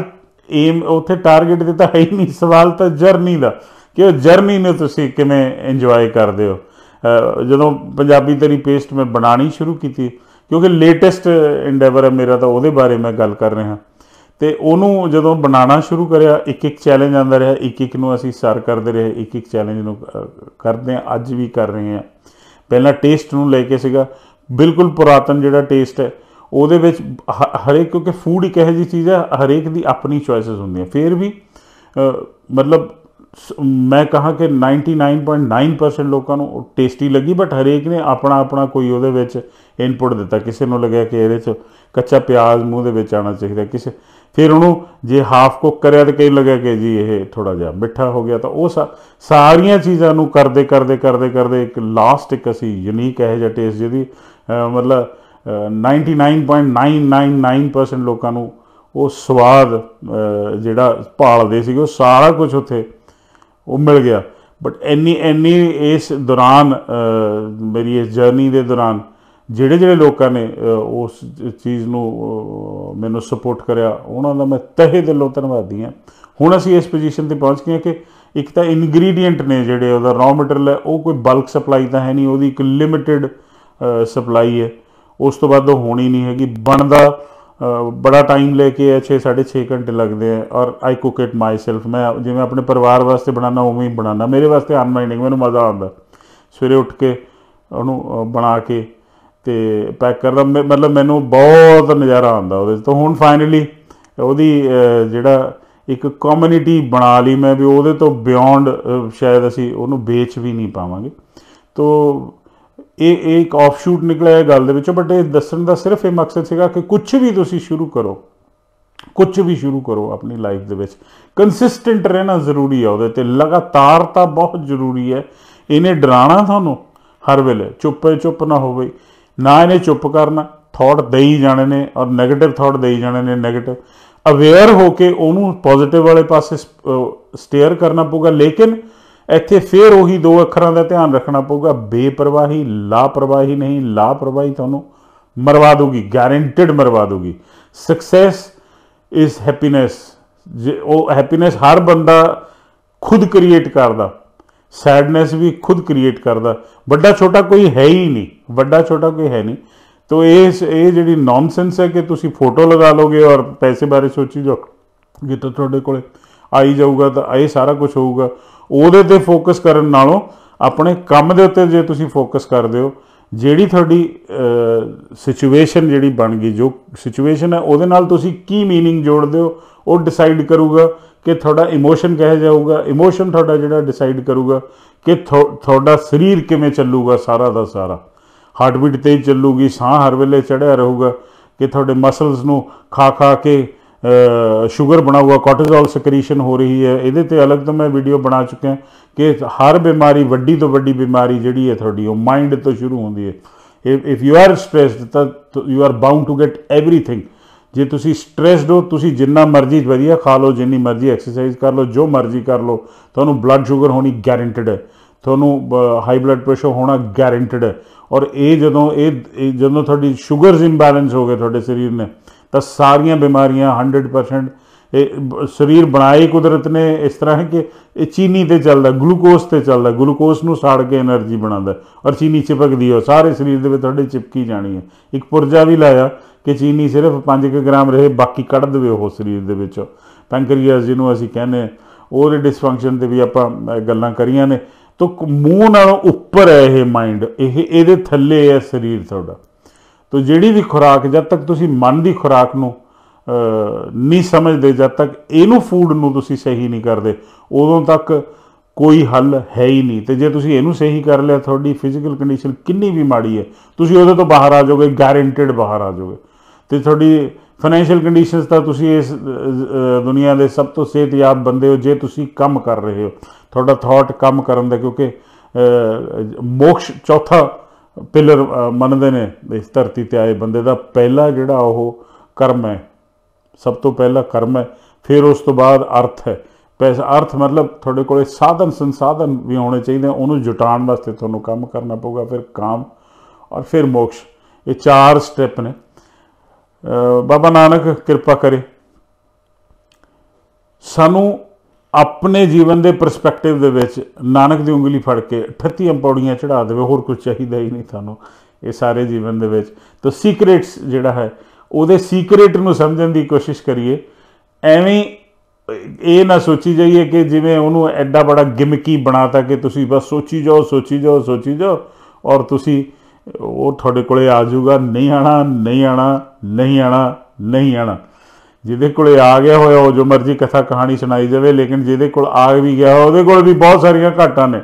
ਏਮ ਉਥੇ ਟਾਰਗੇਟ ਦਿੱਤਾ ਹੈ ਹੀ ਨਹੀਂ ਸਵਾਲ ਤਾਂ ਜਰਨੀ ਦਾ ਕਿ ਉਹ ਜਰਨੀ ਨੂੰ ਤੁਸੀਂ ਕਿਵੇਂ ਇੰਜੋਏ ਕਰਦੇ ਹੋ ਜਦੋਂ ਪੰਜਾਬੀ ਤੇਰੀ ਪੇਸਟ ਮੈਂ ਬਣਾਣੀ ਸ਼ੁਰੂ ਕੀਤੀ ਕਿਉਂਕਿ ਲੇਟੈਸਟ ਐਂਡੇਵਰ ਹੈ ਮੇਰਾ ਤਾਂ ਉਹਦੇ ਬਾਰੇ ਮੈਂ ਗੱਲ ਕਰ ਰਿਹਾ ਤੇ ਉਹਨੂੰ ਜਦੋਂ ਬਣਾਉਣਾ ਸ਼ੁਰੂ ਕਰਿਆ ਇੱਕ ਇੱਕ ਚੈਲੰਜ ਆਂਦਾ ਰਿਹਾ ਇੱਕ ਇੱਕ ਨੂੰ ਅਸੀਂ ਸਰ ਕਰਦੇ ਰਹੇ ਇੱਕ ਇੱਕ ਚੈਲੰਜ ਨੂੰ ਕਰਦੇ ਆ ਅੱਜ ਵੀ ਕਰ ਰਹੇ ਆ ਪਹਿਲਾਂ ਟੇਸਟ ਨੂੰ ਲੈ ਕੇ ਸੀਗਾ ਬਿਲਕੁਲ ਪੁਰਾਤਨ ਜਿਹੜਾ ਟੇਸਟ ਹੈ ਉਹਦੇ ਵਿੱਚ ਹਰੇਕ ਕਿਉਂਕਿ ਫੂਡ ਇੱਕ ਇਹੋ ਜੀ ਚੀਜ਼ ਹੈ ਹਰੇਕ ਦੀ ਆਪਣੀ ਚੁਆਇਸਸ ਹੁੰਦੀਆਂ ਫੇਰ ਵੀ ਮਤਲਬ ਮੈਂ ਕਹਾ ਕਿ 99.9% ਲੋਕਾਂ ਨੂੰ ਟੇਸਟੀ ਲੱਗੀ ਬਟ ਹਰੇਕ ਨੇ ਆਪਣਾ ਆਪਣਾ ਕੋਈ ਉਹਦੇ ਵਿੱਚ ਇਨਪੁਟ ਦਿੱਤਾ ਕਿਸੇ ਨੂੰ ਲੱਗਿਆ ਕਿ ਇਹਦੇ ਵਿੱਚ ਕੱਚਾ ਪਿਆਜ਼ ਮੂੰਹ ਦੇ ਵਿੱਚ ਆਣਾ ਚਾਹੀਦਾ ਕਿਸੇ ਫਿਰ ਉਹਨੂੰ ਜੇ ਹਾਫ ਕੁੱਕ ਕਰਿਆ ਤਾਂ ਕਈ ਲੱਗਿਆ ਕਿ ਜੀ ਇਹ ਥੋੜਾ ਜਿਹਾ ਮਿੱਠਾ ਹੋ ਗਿਆ ਤਾਂ ਉਹ ਸਾਰੀਆਂ ਚੀਜ਼ਾਂ ਨੂੰ ਕਰਦੇ ਕਰਦੇ ਕਰਦੇ ਕਰਦੇ ਇੱਕ ਲਾਸਟ ਇੱਕ ਅਸੀਂ ਯੂਨੀਕ ਹੈ ਜਿਹਾ ਟੇਸਟ ਜਿਹਦੀ ਮਤਲਬ 99.999% ਲੋਕਾਂ ਨੂੰ ਉਹ ਸਵਾਦ ਜਿਹੜਾ ਭਾਲਦੇ ਸੀ ਉਹ ਸਾਰਾ ਕੁਝ ਉੱਥੇ ਉਹ ਮਿਲ ਗਿਆ ਬਟ ਐਨੀ ਐਨੀ ਇਸ ਦੌਰਾਨ ਮੇਰੀ ਇਸ ਜਰਨੀ ਦੇ ਦੌਰਾਨ ਜਿਹੜੇ ਜਿਹੜੇ ਲੋਕਾਂ ਨੇ ਉਸ ਚੀਜ਼ ਨੂੰ ਮੈਨੂੰ ਸਪੋਰਟ ਕਰਿਆ ਉਹਨਾਂ ਦਾ ਮੈਂ ਤਹਿ ਦਿਲੋਂ ਧੰਨਵਾਦੀ ਹਾਂ ਹੁਣ ਅਸੀਂ ਇਸ ਪੋਜੀਸ਼ਨ ਤੇ ਪਹੁੰਚ ਗਏ ਕਿ ਇੱਕ ਤਾਂ ਇਨਗਰੀਡੀਐਂਟ ਨੇ ਜਿਹੜੇ ਉਹਦਾ ਰॉ ਮਟੀਰੀਅਲ ਹੈ ਉਹ ਕੋਈ ਬਲਕ ਸਪਲਾਈ ਤਾਂ ਹੈ ਨਹੀਂ ਉਹਦੀ ਇੱਕ ਲਿਮਿਟਿਡ ਸਪਲਾਈ ਹੈ ਉਸ ਤੋਂ ਬਾਅਦ ਉਹ ਹੋਣੀ ਨਹੀਂ ਹੈਗੀ ਬਣਦਾ ਬੜਾ ਟਾਈਮ ਲੈ ਕੇ 6 6.5 ਘੰਟੇ ਲੱਗਦੇ ਆ ਔਰ ਆਈ ਕੁਕ ਇਟ ਮਾਈ ਸੈਲਫ ਮੈਂ ਜਿਵੇਂ ਆਪਣੇ ਪਰਿਵਾਰ ਵਾਸਤੇ ਬਣਾਉਣਾ ਉਵੇਂ ਹੀ ਬਣਾਉਣਾ ਮੇਰੇ ਵਾਸਤੇ ਅਨਮਾਈਨਿੰਗ ਮੈਨੂੰ ਮਜ਼ਾ ਆਉਂਦਾ ਸਵੇਰੇ ਉੱਠ ਕੇ ਉਹਨੂੰ ਬਣਾ ਕੇ ਤੇ ਪੈਕ ਕਰਦਾ ਮਤਲਬ ਮੈਨੂੰ ਬਹੁਤ ਨਜ਼ਾਰਾ ਆਉਂਦਾ ਉਹਦੇ ਤੋਂ ਹੁਣ ਫਾਈਨਲੀ ਉਹਦੀ ਜਿਹੜਾ ਇੱਕ ਕਮਿਊਨਿਟੀ ਬਣਾ ਲਈ ਮੈਂ ਵੀ ਉਹਦੇ ਤੋਂ ਬਿਯੋਂਡ ਸ਼ਾਇਦ ਅਸੀਂ ਉਹਨੂੰ ਵੇਚ ਵੀ ਨਹੀਂ ਪਾਵਾਂਗੇ ਤੋਂ ਇਹ ਇਹ ਇੱਕ ਆਫਸ਼ੂਟ ਨਿਕਲਿਆ ਇਹ ਗੱਲ ਦੇ ਵਿੱਚੋਂ ਬਟ ਇਹ ਦੱਸਣ ਦਾ ਸਿਰਫ ਇਹ ਮਕਸਦ ਸੀਗਾ ਕਿ ਕੁਝ ਵੀ ਤੁਸੀਂ ਸ਼ੁਰੂ ਕਰੋ ਕੁਝ ਵੀ ਸ਼ੁਰੂ ਕਰੋ ਆਪਣੀ ਲਾਈਫ ਦੇ ਵਿੱਚ ਕੰਸਿਸਟੈਂਟ ਰਹਿਣਾ ਜ਼ਰੂਰੀ ਹੈ ਉਹਦੇ ਤੇ ਲਗਾਤਾਰਤਾ ਬਹੁਤ ਜ਼ਰੂਰੀ ਹੈ ਇਹਨੇ ਡਰਾਣਾ ਤੁਹਾਨੂੰ ਹਰ ਵੇਲੇ ਚੁੱਪੇ ਚੁੱਪ ਨਾ ਹੋਵੇ ਨਾ ਇਹਨੇ ਚੁੱਪ ਕਰਨਾ ਥਾਟ ਦੇਈ ਜਾਣੇ ਨੇ ਔਰ 네ਗੇਟਿਵ ਥਾਟ ਦੇਈ ਜਾਣੇ ਨੇ 네ਗੇਟਿਵ ਅਵੇਅਰ ਹੋ ਕੇ ਉਹਨੂੰ ਪੋਜ਼ਿਟਿਵ ਵਾਲੇ ਪਾਸੇ ਸਟੀਅਰ ਕਰਨਾ ਪਊਗਾ ਲੇਕਿਨ ਇੱਥੇ ਫੇਰ ਉਹੀ ਦੋ ਅੱਖਰਾਂ ਦਾ ਧਿਆਨ ਰੱਖਣਾ ਪਊਗਾ ਬੇਪਰਵਾਹੀ ਲਾਪਰਵਾਹੀ ਨਹੀਂ ਲਾਪਰਵਾਹੀ ਤੁਹਾਨੂੰ ਮਰਵਾ ਦੂਗੀ ਗਾਰੰਟਿਡ ਮਰਵਾ ਦੂਗੀ ਸਕਸੈਸ ਇਜ਼ ਹੈਪੀਨੈਸ ਉਹ ਹੈਪੀਨੈਸ ਹਰ ਬੰਦਾ ਖੁਦ ਕ੍ਰੀਏਟ ਕਰਦਾ ਸੈਡਨੈਸ ਵੀ ਖੁਦ ਕ੍ਰੀਏਟ ਕਰਦਾ ਵੱਡਾ ਛੋਟਾ ਕੋਈ ਹੈ ਹੀ ਨਹੀਂ ਵੱਡਾ ਛੋਟਾ ਕੋਈ ਹੈ ਨਹੀਂ ਤੋ ਇਹ ਇਹ ਜਿਹੜੀ ਨੌਨਸੈਂਸ ਹੈ ਕਿ ਤੁਸੀਂ ਫੋਟੋ ਲਗਾ ਲੋਗੇ ਔਰ ਪੈਸੇ ਬਾਰੇ ਸੋਚੀ ਜੋ ਕਿ ਤਾਂ ਤੁਹਾਡੇ ਕੋਲੇ ਆਈ ਜਾਊਗਾ ਤਾਂ ਇਹ ਸਾਰਾ ਕੁਝ ਹੋਊਗਾ ਉਹਦੇ ਤੇ ਫੋਕਸ ਕਰਨ ਨਾਲੋਂ ਆਪਣੇ ਕੰਮ ਦੇ ਉੱਤੇ ਜੇ ਤੁਸੀਂ ਫੋਕਸ ਕਰਦੇ ਹੋ ਜਿਹੜੀ ਤੁਹਾਡੀ ਸਿਚੁਏਸ਼ਨ ਜਿਹੜੀ ਬਣ ਗਈ ਜੋ ਸਿਚੁਏਸ਼ਨ ਹੈ ਉਹਦੇ ਨਾਲ ਤੁਸੀਂ ਕੀ मीनिंग ਜੋੜਦੇ ਹੋ ਉਹ ਡਿਸਾਈਡ ਕਰੂਗਾ ਕਿ ਤੁਹਾਡਾ ਇਮੋਸ਼ਨ ਕਹੇ ਜਾਊਗਾ ਇਮੋਸ਼ਨ ਤੁਹਾਡਾ ਜਿਹੜਾ ਡਿਸਾਈਡ ਕਰੂਗਾ ਕਿ ਤੁਹਾਡਾ ਸਰੀਰ ਕਿਵੇਂ ਚੱਲੂਗਾ ਸਾਰਾ ਦਾ ਸਾਰਾ ਹਾਰਟ ਬੀਟ ਤੇਜ਼ ਚੱਲੂਗੀ ਸਾਹ ਹਰ ਵੇਲੇ ਚੜਿਆ ਰਹੂਗਾ ਕਿ ਤੁਹਾਡੇ ਮਸਲਸ ਨੂੰ ਖਾ ਖਾ ਕੇ ਸ਼ੂਗਰ ਬਣਾ ਹੁਆ ਕੋਰਟੀਜ਼ੋਲ ਸਕ੍ਰੀਸ਼ਨ ਹੋ ਰਹੀ ਹੈ ਇਹਦੇ ਤੇ ਅਲੱਗ ਤੋਂ ਮੈਂ ਵੀਡੀਓ ਬਣਾ ਚੁੱਕਿਆ ਕਿ ਹਰ ਬਿਮਾਰੀ ਵੱਡੀ ਤੋਂ ਵੱਡੀ ਬਿਮਾਰੀ ਜਿਹੜੀ ਹੈ ਤੁਹਾਡੀ ਉਹ ਮਾਈਂਡ ਤੋਂ ਸ਼ੁਰੂ ਹੁੰਦੀ ਹੈ ਇਫ ਯੂ ਆਰ ਸਟ੍ਰੈਸਡ ਤਾਂ you are bound to get everything ਜੇ ਤੁਸੀਂ ਸਟ੍ਰੈਸਡ ਹੋ ਤੁਸੀਂ ਜਿੰਨਾ ਮਰਜ਼ੀ ਵਧੀਆ ਖਾ ਲਓ ਜਿੰਨੀ ਮਰਜ਼ੀ ਐਕਸਰਸਾਈਜ਼ ਕਰ ਲਓ ਜੋ ਮਰਜ਼ੀ ਕਰ ਲਓ ਤੁਹਾਨੂੰ ਬਲੱਡ ਸ਼ੂਗਰ ਹੋਣੀ ਗਾਰੰਟਿਡ ਹੈ ਤੁਹਾਨੂੰ ਹਾਈ ਬਲੱਡ ਪ੍ਰੈਸ਼ਰ ਹੋਣਾ ਗਾਰੰਟਿਡ ਹੈ ਔਰ ਇਹ ਜਦੋਂ ਇਹ ਜਦੋਂ ਤੁਹਾਡੀ ਸ਼ੂਗਰਸ ਇੰਬੈਲੈਂਸ ਹੋ ਗਏ ਤੁਹਾਡੇ ਸਰੀਰ ਨੇ ਤਾਂ ਸਾਰੀਆਂ ਬਿਮਾਰੀਆਂ 100% ਇਹ ਸਰੀਰ ਬਣਾਈ ਕੁਦਰਤ ਨੇ ਇਸ ਤਰ੍ਹਾਂ ਹੈ ਕਿ ਇਹ ਚੀਨੀ ਤੇ ਚੱਲਦਾ ਗਲੂਕੋਸ ਤੇ ਚੱਲਦਾ ਗਲੂਕੋਸ ਨੂੰ ਸਾੜ ਕੇ એનર્ਜੀ ਬਣਾਉਂਦਾ ਔਰ ਚੀਨੀ ਚਿਪਕਦੀ ਹੋ ਸਾਰੇ ਸਰੀਰ ਦੇ ਵਿੱਚ ਤੁਹਾਡੇ ਚਿਪਕੀ ਜਾਣੀ ਹੈ ਇੱਕ ਪੁਰਜਾ ਵੀ ਲਾਇਆ ਕਿ ਚੀਨੀ ਸਿਰਫ 5 ਗ੍ਰਾਮ ਰਹੇ ਬਾਕੀ ਕੱਢ ਦੇਵੇ ਉਹ ਸਰੀਰ ਦੇ ਵਿੱਚ ਪੈਂਕਰੀਆਸ ਜਿਹਨੂੰ ਅਸੀਂ ਕਹਿੰਦੇ ਉਹਦੇ ਡਿਸਫੰਕਸ਼ਨ ਤੇ ਵੀ ਆਪਾਂ ਗੱਲਾਂ ਕਰੀਆਂ ਨੇ ਤੋ ਮੂੰਹ ਨਾਲੋਂ ਉੱਪਰ ਹੈ ਇਹ ਮਾਈਂਡ ਇਹ ਇਹਦੇ ਥੱਲੇ ਹੈ ਸਰੀਰ ਤੁਹਾਡਾ ਤੋ ਜਿਹੜੀ ਵੀ ਖੁਰਾਕ ਜਦ ਤੱਕ ਤੁਸੀਂ ਮਨ ਦੀ ਖੁਰਾਕ ਨੂੰ ਨਹੀਂ ਸਮਝਦੇ ਜਦ ਤੱਕ ਇਹਨੂੰ ਫੂਡ ਨੂੰ ਤੁਸੀਂ ਸਹੀ ਨਹੀਂ ਕਰਦੇ ਉਦੋਂ ਤੱਕ ਕੋਈ ਹੱਲ ਹੈ ਹੀ ਨਹੀਂ ਤੇ ਜੇ ਤੁਸੀਂ ਇਹਨੂੰ ਸਹੀ ਕਰ ਲਿਆ ਤੁਹਾਡੀ ਫਿਜ਼ੀਕਲ ਕੰਡੀਸ਼ਨ ਕਿੰਨੀ ਵੀ ਮਾੜੀ ਹੈ ਤੁਸੀਂ ਉਹਦੇ ਤੋਂ ਬਾਹਰ ਆ ਜਾਓਗੇ ਗਾਰੰਟਿਡ ਬਾਹਰ ਆ ਜਾਓਗੇ ਤੇ ਤੁਹਾਡੀ ਫਾਈਨੈਂਸ਼ੀਅਲ ਕੰਡੀਸ਼ਨਸ ਤਾਂ ਤੁਸੀਂ ਇਸ ਦੁਨੀਆ ਦੇ ਸਭ ਤੋਂ ਸਿਹਤਯਾਬ ਬੰਦੇ ਹੋ ਜੇ ਤੁਸੀਂ ਕੰਮ ਕਰ ਰਹੇ ਹੋ ਤੁਹਾਡਾ ਥਾਟ ਕੰਮ ਕਰਨ ਦਾ ਕਿਉਂਕਿ ਮੋਕਸ਼ ਚੌਥਾ ਪਿਲਰ ਮੰਨਦੇ ਨੇ ਇਸ ਧਰਤੀ ਤੇ ਆਏ ਬੰਦੇ ਦਾ ਪਹਿਲਾ ਜਿਹੜਾ ਉਹ ਕਰਮ ਹੈ ਸਭ ਤੋਂ ਪਹਿਲਾ ਕਰਮ ਹੈ ਫਿਰ ਉਸ ਤੋਂ ਬਾਅਦ ਅਰਥ ਹੈ ਪੈਸਾ ਅਰਥ ਮਤਲਬ ਤੁਹਾਡੇ ਕੋਲੇ ਸਾਧਨ ਸੰਸਾਧਨ ਵੀ ਹੋਣੇ ਚਾਹੀਦੇ ਉਹਨੂੰ ਜੁਟਾਉਣ ਵਾਸਤੇ ਤੁਹਾਨੂੰ ਕੰਮ ਕਰਨਾ ਪਊਗਾ ਫਿਰ ਕਾਮ ਔਰ ਫਿਰ ਮੋਕਸ਼ ਇਹ ਚਾਰ ਸਟੈਪ ਨੇ ਬਾਬਾ ਨਾਨਕ ਕਿਰਪਾ ਕਰੇ ਸਾਨੂੰ ਆਪਣੇ ਜੀਵਨ ਦੇ ਪਰਸਪੈਕਟਿਵ ਦੇ ਵਿੱਚ ਨਾਨਕ ਦੀ ਉਂਗਲੀ ਫੜ ਕੇ 38 ਪੌੜੀਆਂ ਚੜਾ ਦੇਵੇ ਹੋਰ ਕੁਝ ਚਾਹੀਦਾ ਹੀ ਨਹੀਂ ਤੁਹਾਨੂੰ ਇਹ ਸਾਰੇ ਜੀਵਨ ਦੇ ਵਿੱਚ ਤਾਂ ਸੀਕ੍ਰੇਟਸ ਜਿਹੜਾ ਹੈ ਉਹਦੇ ਸੀਕ੍ਰੇਟ ਨੂੰ ਸਮਝਣ ਦੀ ਕੋਸ਼ਿਸ਼ ਕਰੀਏ ਐਵੇਂ ਇਹ ਨਾ ਸੋਚੀ ਜਾਈਏ ਕਿ ਜਿਵੇਂ ਉਹਨੂੰ ਐਡਾ ਬੜਾ ਗਿਮਕੀ ਬਣਾਤਾ ਕਿ ਤੁਸੀਂ ਬਸ ਸੋਚੀ ਜਾਓ ਸੋਚੀ ਜਾਓ ਸੋਚੀ ਜਾਓ ਔਰ ਤੁਸੀਂ ਉਹ ਤੁਹਾਡੇ ਕੋਲੇ ਆ ਜਾਊਗਾ ਨਹੀਂ ਆਣਾ ਨਹੀਂ ਆਣਾ ਨਹੀਂ ਆਣਾ ਨਹੀਂ ਆਣਾ ਜਿਹਦੇ ਕੋਲੇ ਆ ਗਿਆ ਹੋਇਆ ਉਹ ਜੋ ਮਰਜ਼ੀ ਕਥਾ ਕਹਾਣੀ ਸੁਣਾਈ ਜਾਵੇ ਲੇਕਿਨ ਜਿਹਦੇ ਕੋਲ ਆ ਵੀ ਗਿਆ ਉਹਦੇ ਕੋਲ ਵੀ ਬਹੁਤ ਸਾਰੀਆਂ ਘਾਟਾਂ ਨੇ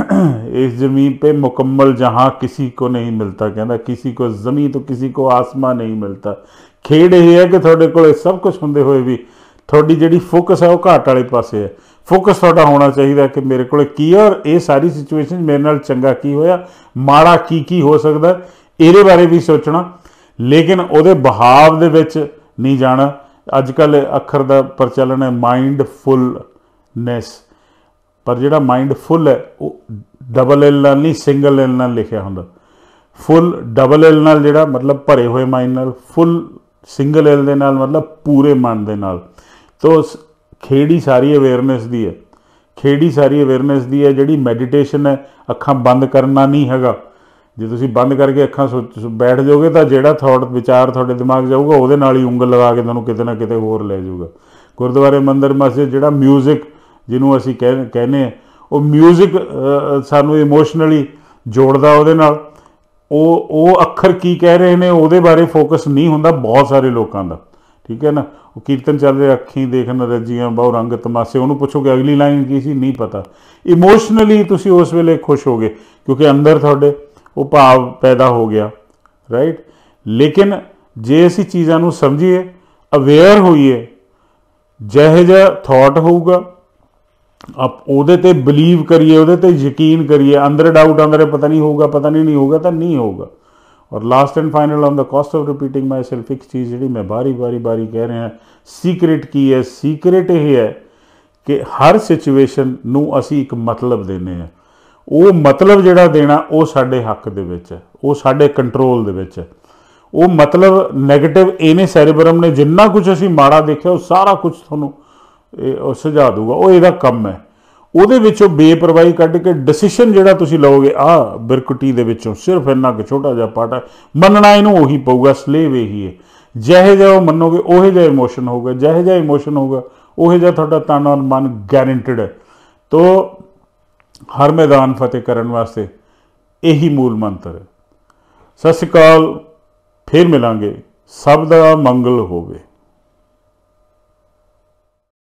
ਇਸ ਜ਼ਮੀਨ ਤੇ ਮੁਕੰਮਲ ਜਹਾਂ ਕਿਸੇ ਕੋ ਨਹੀਂ ਮਿਲਦਾ ਕਹਿੰਦਾ ਕਿਸੇ ਕੋ ਜ਼ਮੀਨ ਤੋਂ ਕਿਸੇ ਕੋ ਆਸਮਾਨ ਨਹੀਂ ਮਿਲਦਾ ਖੇੜ ਇਹ ਹੈ ਕਿ ਤੁਹਾਡੇ ਕੋਲ ਸਭ ਕੁਝ ਹੁੰਦੇ ਹੋਏ ਵੀ ਤੁਹਾਡੀ ਜਿਹੜੀ ਫੋਕਸ ਹੈ ਉਹ ਘਾਟ ਵਾਲੇ ਪਾਸੇ ਹੈ ਫੋਕਸ ਤੁਹਾਡਾ ਹੋਣਾ ਚਾਹੀਦਾ ਕਿ ਮੇਰੇ ਕੋਲ ਕੀ ਹੈ ਔਰ ਇਹ ਸਾਰੀ ਸਿਚੁਏਸ਼ਨ ਮੇਰੇ ਨਾਲ ਚੰਗਾ ਕੀ ਹੋਇਆ ਮਾੜਾ ਕੀ ਕੀ ਹੋ ਸਕਦਾ ਇਹਦੇ ਬਾਰੇ ਵੀ ਸੋਚਣਾ ਲੇਕਿਨ ਉਹਦੇ ਬਹਾਵ ਦੇ ਵਿੱਚ ਨਹੀਂ ਜਾਣਾ ਅੱਜ ਕੱਲ ਅੱਖਰ ਦਾ ਪ੍ਰਚਲਨ ਹੈ ਮਾਈਂਡਫੁਲਨੈਸ ਪਰ ਜਿਹੜਾ ਮਾਈਂਡ ਫੁੱਲ ਹੈ ਉਹ ਡਬਲ ਐਲ ਨਾਲ ਨਹੀਂ ਸਿੰਗਲ ਐਲ ਨਾਲ ਲਿਖਿਆ ਹੁੰਦਾ ਫੁੱਲ ਡਬਲ ਐਲ ਨਾਲ ਜਿਹੜਾ ਮਤਲਬ ਭਰੇ ਹੋਏ ਮਾਈਂਡ ਨਾਲ ਫੁੱਲ ਸਿੰਗਲ ਐਲ ਦੇ ਨਾਲ ਮਤਲਬ ਪੂਰੇ ਮਨ ਦੇ ਨਾਲ ਤੋਂ ਖੇੜੀ ਸਾਰੀ ਅਵੇਅਰਨੈਸ ਦੀ ਹੈ ਖੇੜੀ ਸਾਰੀ ਅਵੇਅਰਨੈਸ ਦੀ ਹੈ ਜਿਹੜੀ ਮੈਡੀਟੇਸ਼ਨ ਹੈ ਅੱਖਾਂ ਬੰਦ ਕਰਨਾ ਨਹੀਂ ਹੈਗਾ ਜੇ ਤੁਸੀਂ ਬੰਦ ਕਰਕੇ ਅੱਖਾਂ ਬੈਠ ਜਾਓਗੇ ਤਾਂ ਜਿਹੜਾ ਥਾਟ ਵਿਚਾਰ ਤੁਹਾਡੇ ਦਿਮਾਗ ਜਾਊਗਾ ਉਹਦੇ ਨਾਲ ਹੀ ਉਂਗਲ ਲਗਾ ਕੇ ਤੁਹਾਨੂੰ ਕਿਤੇ ਨਾ ਕਿਤੇ ਹੋਰ ਲੈ ਜਾਊਗਾ ਗੁਰਦੁਆਰੇ ਮੰਦਰ ਮਸਜਿਦ ਜਿਹੜਾ 뮤직 ਜਿਹਨੂੰ ਅਸੀਂ ਕਹਿ ਕਹਿੰਦੇ ਆ ਉਹ 뮤직 ਸਾਨੂੰ ਇਮੋਸ਼ਨਲੀ ਜੋੜਦਾ ਉਹਦੇ ਨਾਲ ਉਹ ਉਹ ਅੱਖਰ ਕੀ ਕਹਿ ਰਹੇ ਨੇ ਉਹਦੇ ਬਾਰੇ ਫੋਕਸ ਨਹੀਂ ਹੁੰਦਾ ਬਹੁਤ ਸਾਰੇ ਲੋਕਾਂ ਦਾ ਠੀਕ ਹੈ ਨਾ ਉਹ ਕੀਰਤਨ ਚੱਲ ਰਿਹਾ ਅੱਖੀਂ ਦੇਖਣ ਰੱਜੀਆਂ ਬਹੁ ਰੰਗ ਤਮਾਸ਼ੇ ਉਹਨੂੰ ਪੁੱਛੋਗੇ ਅਗਲੀ ਲਾਈਨ ਕੀ ਸੀ ਨਹੀਂ ਪਤਾ ਇਮੋਸ਼ਨਲੀ ਤੁਸੀਂ ਉਸ ਵੇਲੇ ਖੁਸ਼ ਹੋਗੇ ਕਿਉਂਕਿ ਅੰਦਰ ਤੁਹਾਡੇ ਉਹ ਭਾਵ ਪੈਦਾ ਹੋ ਗਿਆ ਰਾਈਟ ਲੇਕਿਨ ਜੇ ਅਸੀਂ ਚੀਜ਼ਾਂ ਨੂੰ ਸਮਝੀਏ ਅਵੇਅਰ ਹੋਈਏ ਜਿਹੇ ਜਿਹਾ ਥਾਟ ਹੋਊਗਾ ਆਪ ਉਹਦੇ ਤੇ ਬਲੀਵ ਕਰੀਏ ਉਹਦੇ ਤੇ ਯਕੀਨ ਕਰੀਏ ਅੰਦਰ ਡਾਊਟ ਅੰਦਰ ਪਤਾ ਨਹੀਂ ਹੋਊਗਾ ਪਤਾ ਨਹੀਂ ਨਹੀਂ ਹੋਊਗਾ ਤਾਂ ਨਹੀਂ ਹੋਊਗਾ ਔਰ last and final on the cost of repeating myself ਇੱਕ ਚੀਜ਼ ਜਿਹੜੀ ਮੈਂ ਬਾਰੀ-ਬਾਰੀ ਬਾਰੀ ਕਹਿ ਰਿਹਾ ਸੀਕ੍ਰੀਟ ਕੀ ਹੈ ਸੀਕ੍ਰੀਟ ਇਹ ਹੈ ਕਿ ਹਰ ਸਿਚੁਏਸ਼ਨ ਨੂੰ ਅਸੀਂ ਇੱਕ ਮਤਲਬ ਦਿੰਨੇ ਆ ਉਹ ਮਤਲਬ ਜਿਹੜਾ ਦੇਣਾ ਉਹ ਸਾਡੇ ਹੱਕ ਦੇ ਵਿੱਚ ਹੈ ਉਹ ਸਾਡੇ ਕੰਟਰੋਲ ਦੇ ਵਿੱਚ ਹੈ ਉਹ ਮਤਲਬ 네ਗੇਟਿਵ ਇਹਨੇ ਸੈਰੀਬਰਮ ਨੇ ਜਿੰਨਾ ਕੁਝ ਅਸੀਂ ਮਾੜਾ ਦੇਖਿਆ ਉਹ ਸਾਰਾ ਕੁਝ ਤੁਹਾਨੂੰ ਉਹ ਸੁਝਾ ਦੂਗਾ ਉਹ ਇਹਦਾ ਕੰਮ ਹੈ ਉਹਦੇ ਵਿੱਚੋਂ ਬੇਪਰਵਾਹੀ ਕੱਢ ਕੇ ਡਿਸੀਜਨ ਜਿਹੜਾ ਤੁਸੀਂ ਲਓਗੇ ਆ ਬਿਰਕੁਟੀ ਦੇ ਵਿੱਚੋਂ ਸਿਰਫ ਇੰਨਾ ਕਿ ਛੋਟਾ ਜਿਹਾ ਪਾਰਟ ਹੈ ਮੰਨਣਾ ਇਹਨੂੰ ਉਹੀ ਪਊਗਾ ਸਲੇਵ ਇਹੀ ਹੈ ਜਿਹੇ ਜਿਹਾ ਉਹ ਮੰਨੋਗੇ ਉਹੇ ਜਿਹਾ ਇਮੋਸ਼ਨ ਹੋਊਗਾ ਜਿਹੇ ਜਿਹਾ ਇਮੋਸ਼ਨ ਹੋਊਗਾ ਉਹੇ ਜਿਹਾ ਤੁਹਾਡਾ ਤਨ ਔਰ ਮਨ ਗਾਰੰਟਿਡ ਹੈ ਤੋ ਹਰ ਮੈਦਾਨ ਫਤਿਹ ਕਰਨ ਵਾਸਤੇ ਇਹੀ ਮੂਲ ਮੰਤਰ ਹੈ ਸਤਿ ਸ਼੍ਰੀ ਅਕਾਲ ਫੇਰ ਮਿਲਾਂਗੇ ਸਭ ਦਾ ਮੰਗਲ ਹੋਵੇ